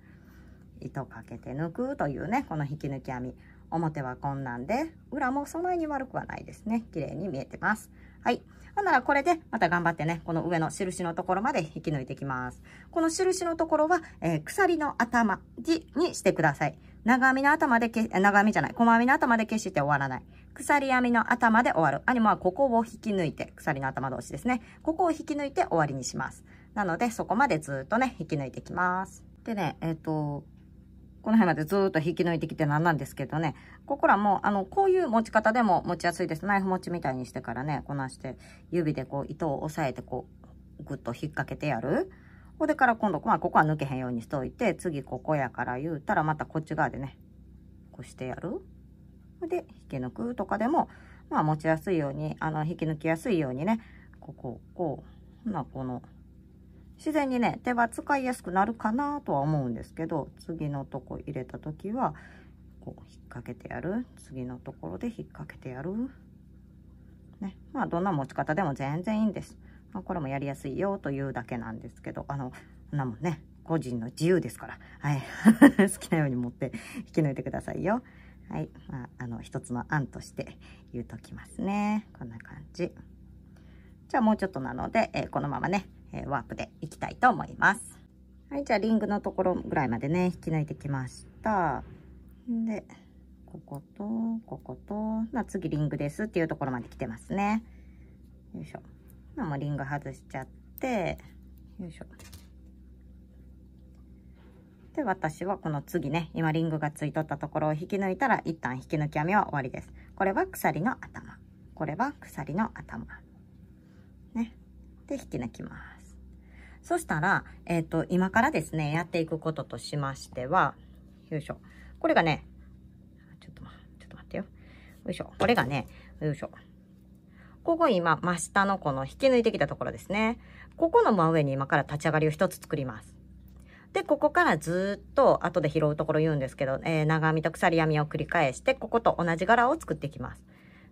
糸かけて抜くというね、この引き抜き編み。表はこんなんで、裏もそないに悪くはないですね。綺麗に見えてます。はい。ほんならこれでまた頑張ってね、この上の印のところまで引き抜いていきます。この印のところは、えー、鎖の頭にしてください。長編みの頭でけ、長編みじゃない、細編みの頭で消して終わらない。鎖編みの頭で終わる。アニマはここを引き抜いて、鎖の頭同士ですね。ここを引き抜いて終わりにします。なので、そこまでずっとね、引き抜いていきます。でね、えっ、ー、と、この辺までずっと引き抜いてきてなんなんですけどね、ここらもう、あの、こういう持ち方でも持ちやすいです。ナイフ持ちみたいにしてからね、こなして、指でこう、糸を押さえて、こう、ぐっと引っ掛けてやる。それから今度、まあ、ここは抜けへんようにしておいて、次ここやから言うたら、またこっち側でね、こうしてやる。で、引き抜くとかでも、まあ、持ちやすいように、あの、引き抜きやすいようにね、こここう、まあ、この、自然にね、手は使いやすくなるかなとは思うんですけど、次のとこ入れた時は、こう引っ掛けてやる。次のところで引っ掛けてやる。ね。まあ、どんな持ち方でも全然いいんです。まあ、これもやりやすいよというだけなんですけど、あの、こんなもんね、個人の自由ですから。はい。好きなように持って引き抜いてくださいよ。はい。まあ、あの、一つの案として言うときますね。こんな感じ。じゃあもうちょっとなので、えー、このままね、えワープでいきたいと思います。はい、じゃあリングのところぐらいまでね、引き抜いてきました。で、ここと、ここと、まあ、次リングですっていうところまで来てますね。よいしょ。まもうリング外しちゃって、よいしょ。で、私はこの次ね、今リングがついとったところを引き抜いたら、一旦引き抜き編みは終わりです。これは鎖の頭。これは鎖の頭。ね。で、引き抜きます。そしたら、えっ、ー、と、今からですね、やっていくこととしましては、よいしょ。これがね、ちょっと、ちょっと待ってよ。よいしょ。これがね、よいしょ。ここ今、真下のこの引き抜いてきたところですね。ここの真上に今から立ち上がりを一つ作ります。で、ここからずっと後で拾うところ言うんですけど、えー、長編みと鎖編みを繰り返して、ここと同じ柄を作っていきます。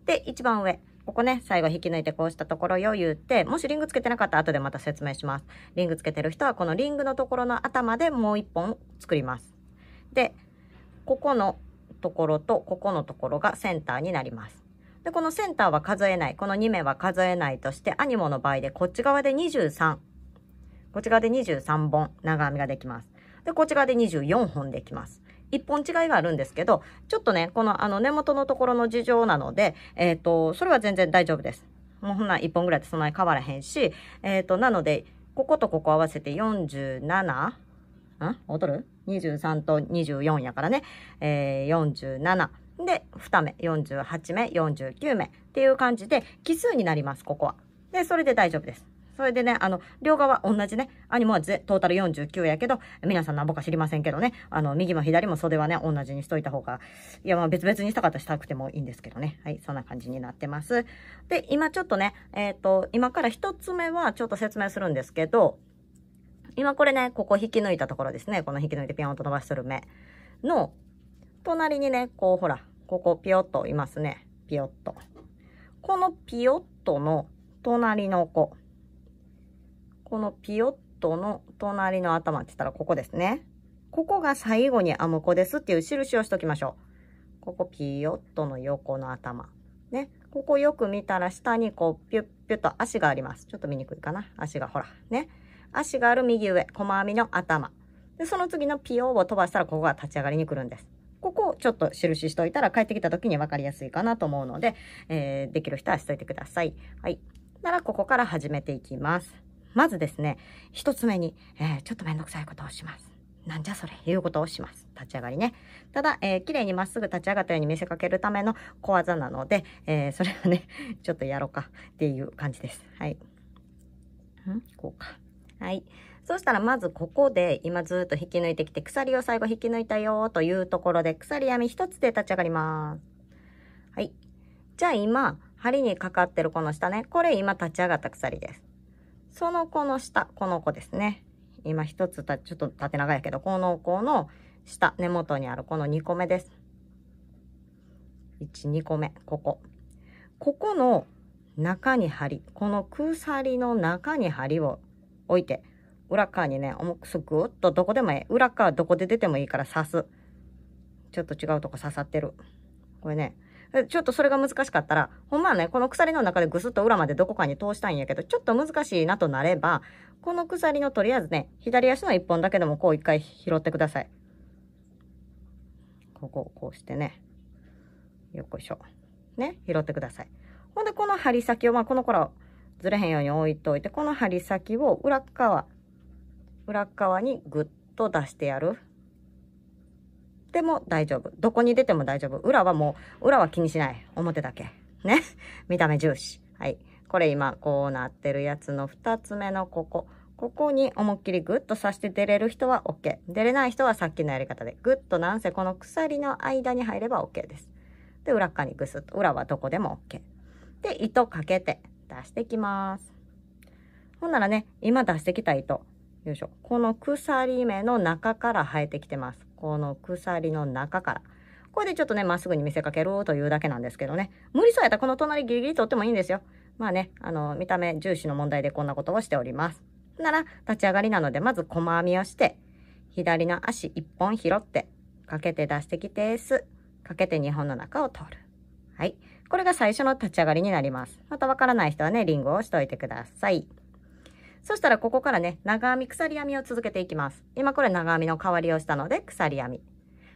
で、一番上。ここね、最後引き抜いてこうしたところよ言って、もしリングつけてなかったら後でまた説明します。リングつけてる人はこのリングのところの頭でもう1本作ります。で、ここのところとここのところがセンターになります。で、このセンターは数えない。この2目は数えないとして、アニモの場合でこっち側で23。こっち側で23本長編みができます。で、こっち側で24本できます。一本違いがあるんですけど、ちょっとね、このあの根元のところの事情なので、えっ、ー、と、それは全然大丈夫です。もうほんな一本ぐらいってそんなに変わらへんし、えっ、ー、と、なので、こことここ合わせて 47? ん劣る ?23 と24やからね。えー、47。で、2目、48目、49目っていう感じで、奇数になります、ここは。で、それで大丈夫です。それでね、あの、両側同じね、アニモはぜトータル49やけど、皆さんなんぼか知りませんけどね、あの、右も左も袖はね、同じにしといた方が、いや、まあ別々にしたかったらしたくてもいいんですけどね。はい、そんな感じになってます。で、今ちょっとね、えっ、ー、と、今から一つ目はちょっと説明するんですけど、今これね、ここ引き抜いたところですね。この引き抜いてピョンと伸ばしとる目の、隣にね、こうほら、ここピヨッといますね。ピヨッと。このピヨッとの隣の子。このピヨットの隣の頭って言ったらここですね。ここが最後に編む子ですっていう印をしときましょう。ここピヨットの横の頭。ね。ここよく見たら下にこうピュッピュッと足があります。ちょっと見にくいかな。足がほら。ね。足がある右上、細編みの頭。で、その次のピヨを飛ばしたらここが立ち上がりに来るんです。ここをちょっと印しといたら帰ってきた時に分かりやすいかなと思うので、えー、できる人はしといてください。はい。ならここから始めていきます。まずですね、一つ目に、えー、ちょっとめんどくさいことをします。なんじゃそれ、いうことをします。立ち上がりね。ただ、えー、綺麗にまっすぐ立ち上がったように見せかけるための小技なので、えー、それをね、ちょっとやろうかっていう感じです。はい。んこうか。はい。そしたらまずここで今ずっと引き抜いてきて鎖を最後引き抜いたよというところで鎖編み1つで立ち上がります。はい。じゃあ今針にかかってるこの下ね、これ今立ち上がった鎖です。その子の下、この子ですね。今一つた、ちょっと縦長やけど、この子の下、根元にあるこの2個目です。1、2個目、ここ。ここの中に針、この鎖の中に針を置いて、裏側にね、重くすぐっとどこでもええ。裏側どこで出てもいいから刺す。ちょっと違うとこ刺さってる。これね、ちょっとそれが難しかったら、ほんまはね、この鎖の中でぐすっと裏までどこかに通したいんやけど、ちょっと難しいなとなれば、この鎖のとりあえずね、左足の1本だけでもこう1回拾ってください。ここをこうしてね、よっこいしょ。ね、拾ってください。ほんで、この針先を、まあ、この頃、ずれへんように置いといて、この針先を裏側、裏側にぐっと出してやる。でも大丈夫。どこに出ても大丈夫。裏はもう、裏は気にしない。表だけ。ね。見た目重視。はい。これ今、こうなってるやつの2つ目のここ。ここに思いっきりグッと刺して出れる人は OK。出れない人はさっきのやり方で。グッとなんせこの鎖の間に入れば OK です。で、裏側にグスッと。裏はどこでも OK。で、糸かけて出してきます。ほんならね、今出してきた糸。よいしょ。この鎖目の中から生えてきてます。この鎖の中から。これでちょっとね、まっすぐに見せかけるというだけなんですけどね。無理そうやったらこの隣ギリギリ取ってもいいんですよ。まあね、あの、見た目重視の問題でこんなことをしております。なら、立ち上がりなので、まず細編みをして、左の足1本拾って、かけて出してきてーす。かけて2本の中を取る。はい。これが最初の立ち上がりになります。またわからない人はね、リンゴをしといてください。そしたらここからね、長編み、鎖編みを続けていきます。今これ長編みの代わりをしたので、鎖編み。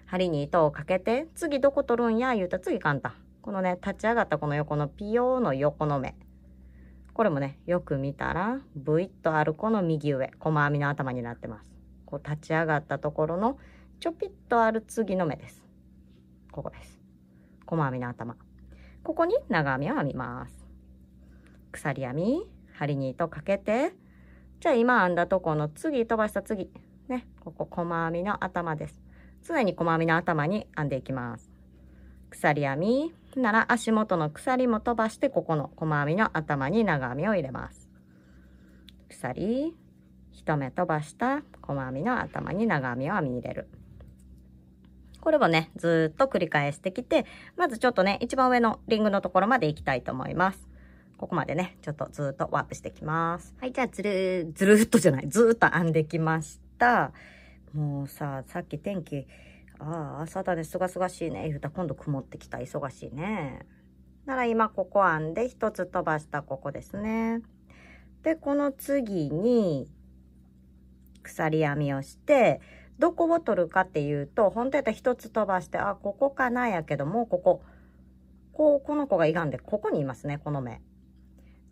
針に糸をかけて、次どこ取るんや、言うたら次簡単。このね、立ち上がったこの横のピヨーの横の目。これもね、よく見たら、ブイッとあるこの右上、細編みの頭になってます。こう立ち上がったところの、ちょぴっとある次の目です。ここです。細編みの頭。ここに長編みを編みます。鎖編み、針に糸かけて、じゃあ今編んだとこの次、飛ばした次、ね、ここ細編みの頭です。常に細編みの頭に編んでいきます。鎖編み、なら足元の鎖も飛ばして、ここの細編みの頭に長編みを入れます。鎖、1目飛ばした細編みの頭に長編みを編み入れる。これをね、ずっと繰り返してきて、まずちょっとね、一番上のリングのところまでいきたいと思います。ここまでね、ちょっとずっとワープしてきます。はい、じゃあずる、ずるっとじゃない、ずっと編んできました。もうさ、さっき天気、ああ、朝だね、すがすがしいね。言うた今度曇ってきた、忙しいね。なら今ここ編んで、一つ飛ばしたここですね。で、この次に、鎖編みをして、どこを取るかっていうと、本当やったら一つ飛ばして、あ、ここかなやけど、もここ、こう、この子が歪んで、ここにいますね、この目。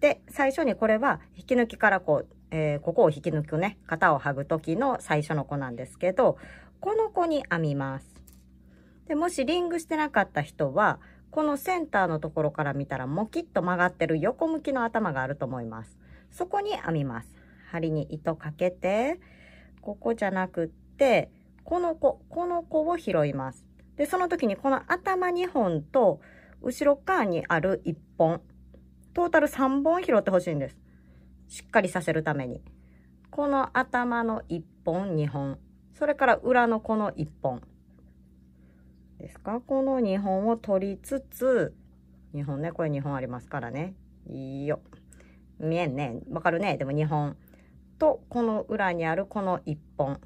で、最初にこれは引き抜きからこう、えー、ここを引き抜くね、型を剥ぐ時の最初の子なんですけど、この子に編みます。で、もしリングしてなかった人は、このセンターのところから見たら、もきっと曲がってる横向きの頭があると思います。そこに編みます。針に糸かけて、ここじゃなくって、この子、この子を拾います。で、その時にこの頭2本と、後ろ側にある1本、トータル3本拾ってほしいんです。しっかりさせるために。この頭の1本、2本。それから裏のこの1本。ですかこの2本を取りつつ、2本ね、これ2本ありますからね。いいよ。見えんね。わかるね。でも2本。と、この裏にあるこの1本。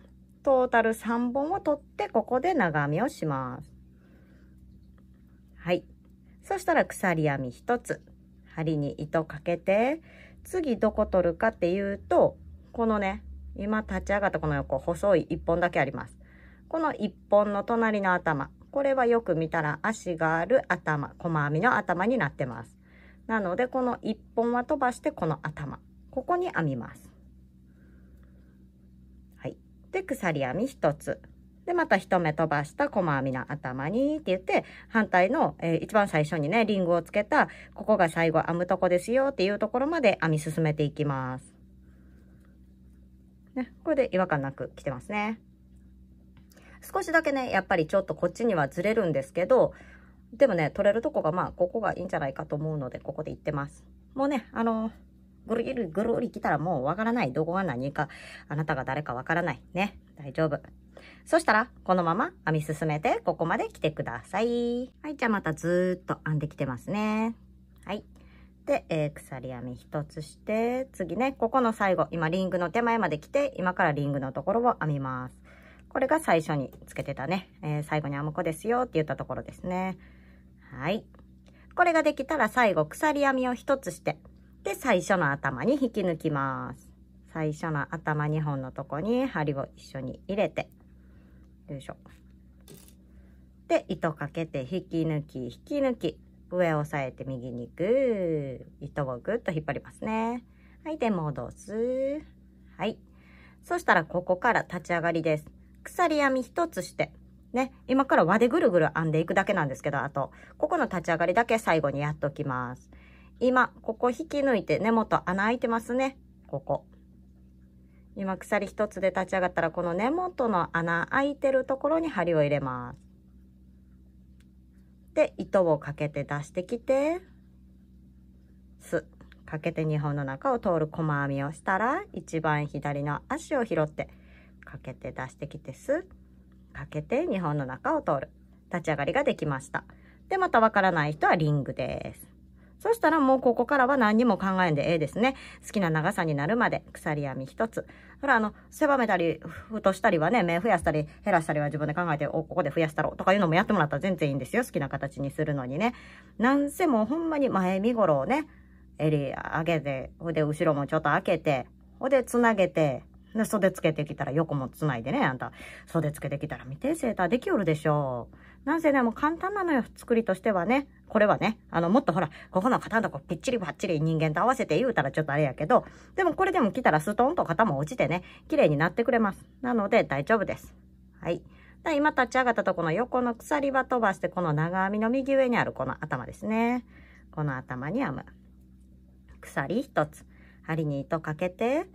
トータル3本を取って、ここで長編みをします。はい。そしたら鎖編み1つ。針に糸かけて次どこ取るかっていうとこのね今立ち上がったこの横細い1本だけありますこの1本の隣の頭これはよく見たら足がある頭細編みの頭になってますなのでこの1本は飛ばしてこの頭ここに編みますはいで鎖編み1つで、また一目飛ばした細編みの頭にって言って、反対の、えー、一番最初にね、リングをつけた、ここが最後編むとこですよっていうところまで編み進めていきます。ね、これで違和感なく来てますね。少しだけね、やっぱりちょっとこっちにはずれるんですけど、でもね、取れるとこがまあ、ここがいいんじゃないかと思うので、ここで行ってます。もうね、あのーぐるぐるぐるり来たらもうわからない。どこが何か、あなたが誰かわからない。ね。大丈夫。そしたら、このまま編み進めて、ここまで来てください。はい、じゃあまたずーっと編んできてますね。はい。で、えー、鎖編み1つして、次ね、ここの最後、今リングの手前まで来て、今からリングのところを編みます。これが最初につけてたね、えー、最後に編む子ですよって言ったところですね。はい。これができたら最後、鎖編みを1つして、で、最初の頭に引き抜きます。最初の頭2本のとこに針を一緒に入れて、よいしょ。で、糸かけて引き抜き、引き抜き。上を押さえて右にグー。糸をぐっと引っ張りますね。はい、で、戻す。はい。そしたら、ここから立ち上がりです。鎖編み1つして、ね、今から輪でぐるぐる編んでいくだけなんですけど、あと、ここの立ち上がりだけ最後にやっときます。今、ここ引き抜いて根元穴開いてますね。ここ。今、鎖一つで立ち上がったら、この根元の穴開いてるところに針を入れます。で、糸をかけて出してきて、す。かけて2本の中を通る細編みをしたら、一番左の足を拾って、かけて出してきて、す。かけて2本の中を通る。立ち上がりができました。で、またわからない人はリングです。そしたらもうここからは何にも考えんでええですね。好きな長さになるまで鎖編み一つ。ほら、あの、狭めたり、ふとしたりはね、目増やしたり、減らしたりは自分で考えて、お、ここで増やしたろうとかいうのもやってもらったら全然いいんですよ。好きな形にするのにね。なんせもうほんまに前身頃をね、襟上げて、ほで後ろもちょっと開けて、ほでつなげて、で、袖つけてきたら横もつないでね、あんた。袖つけてきたら見て、セーターできよるでしょう。なんせね、もう簡単なのよ、作りとしてはね。これはね、あの、もっとほら、ここの型のとこぴっちりばっちり人間と合わせて言うたらちょっとあれやけど、でもこれでも来たらストンと型も落ちてね、綺麗になってくれます。なので大丈夫です。はい。で今立ち上がったとこの横の鎖は飛ばして、この長編みの右上にあるこの頭ですね。この頭に編む。鎖1つ。針に糸かけて、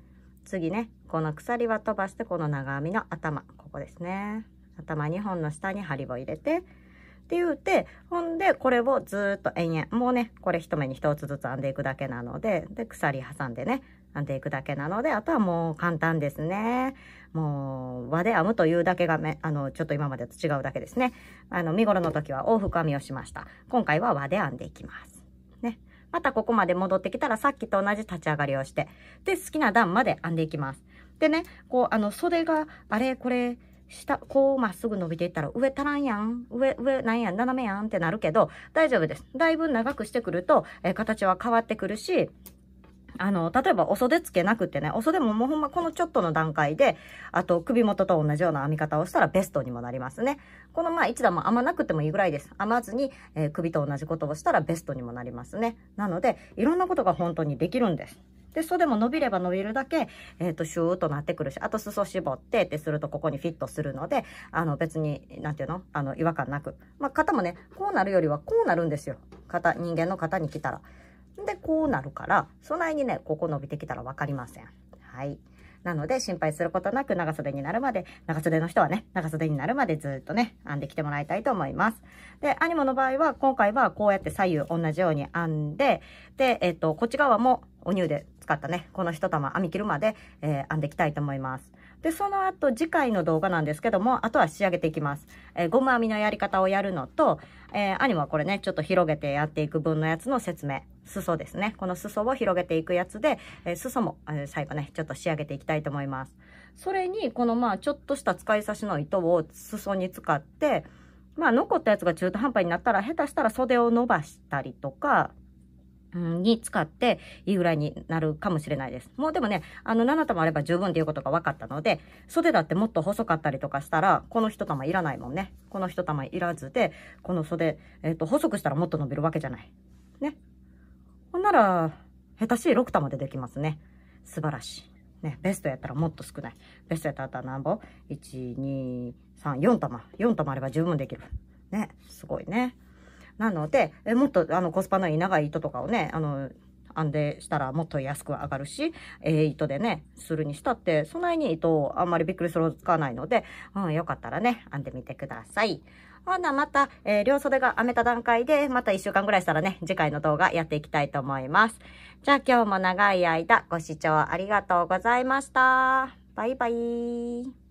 次ね、この鎖は飛ばして、この長編みの頭、ここですね。頭2本の下に針を入れてって言うてほんでこれをずっと延々もうねこれ一目に1つずつ編んでいくだけなのでで鎖挟んでね編んでいくだけなのであとはもう簡単ですねもう輪で編むというだけがめあのちょっと今までと違うだけですねあの見頃の時は往復編みをしました今回は輪で編んでいきますねまたここまで戻ってきたらさっきと同じ立ち上がりをしてで好きな段まで編んでいきますでねこうあの袖があれこれ下、こうまっすぐ伸びていったら、上足らんやん、上、上なんやん、斜めやんってなるけど、大丈夫です。だいぶ長くしてくると、えー、形は変わってくるし、あの、例えばお袖つけなくてね、お袖ももうほんまこのちょっとの段階で、あと首元と同じような編み方をしたらベストにもなりますね。このまあ一段も編まなくてもいいぐらいです。編まずに、えー、首と同じことをしたらベストにもなりますね。なので、いろんなことが本当にできるんです。で、袖も伸びれば伸びるだけ、えっ、ー、と、シューとなってくるし、あと裾絞ってってするとここにフィットするので、あの、別に、なんていうのあの、違和感なく。まあ、肩もね、こうなるよりはこうなるんですよ。肩、人間の肩に来たら。で、こうなるから、そないにね、ここ伸びてきたらわかりません。はい。なので、心配することなく長袖になるまで、長袖の人はね、長袖になるまでずっとね、編んできてもらいたいと思います。で、アニモの場合は、今回はこうやって左右同じように編んで、で、えっ、と、こっち側もお乳でかったね、この一玉編み切るまで、えー、編んでいきたいと思います。で、その後、次回の動画なんですけども、あとは仕上げていきます。えー、ゴム編みのやり方をやるのと、えー、兄はこれね、ちょっと広げてやっていく分のやつの説明。裾ですね。この裾を広げていくやつで、えー、裾も、えー、最後ね、ちょっと仕上げていきたいと思います。それに、このまあ、ちょっとした使い差しの糸を裾に使って、まあ、残ったやつが中途半端になったら、下手したら袖を伸ばしたりとか、に使っていいぐらいになるかもしれないです。もうでもね、あの7玉あれば十分っていうことが分かったので、袖だってもっと細かったりとかしたら、この1玉いらないもんね。この1玉いらずで、この袖、えっ、ー、と、細くしたらもっと伸びるわけじゃない。ね。ほんなら、下手しい6玉でできますね。素晴らしい。ね、ベストやったらもっと少ない。ベストやったら何本 ?1、2、3、4玉。4玉あれば十分できる。ね、すごいね。なので、えもっとあのコスパのいい長い糸とかをね、あの、編んでしたらもっと安く上がるし、えー、糸でね、するにしたって、そないに糸をあんまりびっくりする使わないので、うん、よかったらね、編んでみてください。ほな、また、えー、両袖が編めた段階で、また1週間ぐらいしたらね、次回の動画やっていきたいと思います。じゃあ今日も長い間ご視聴ありがとうございました。バイバイ。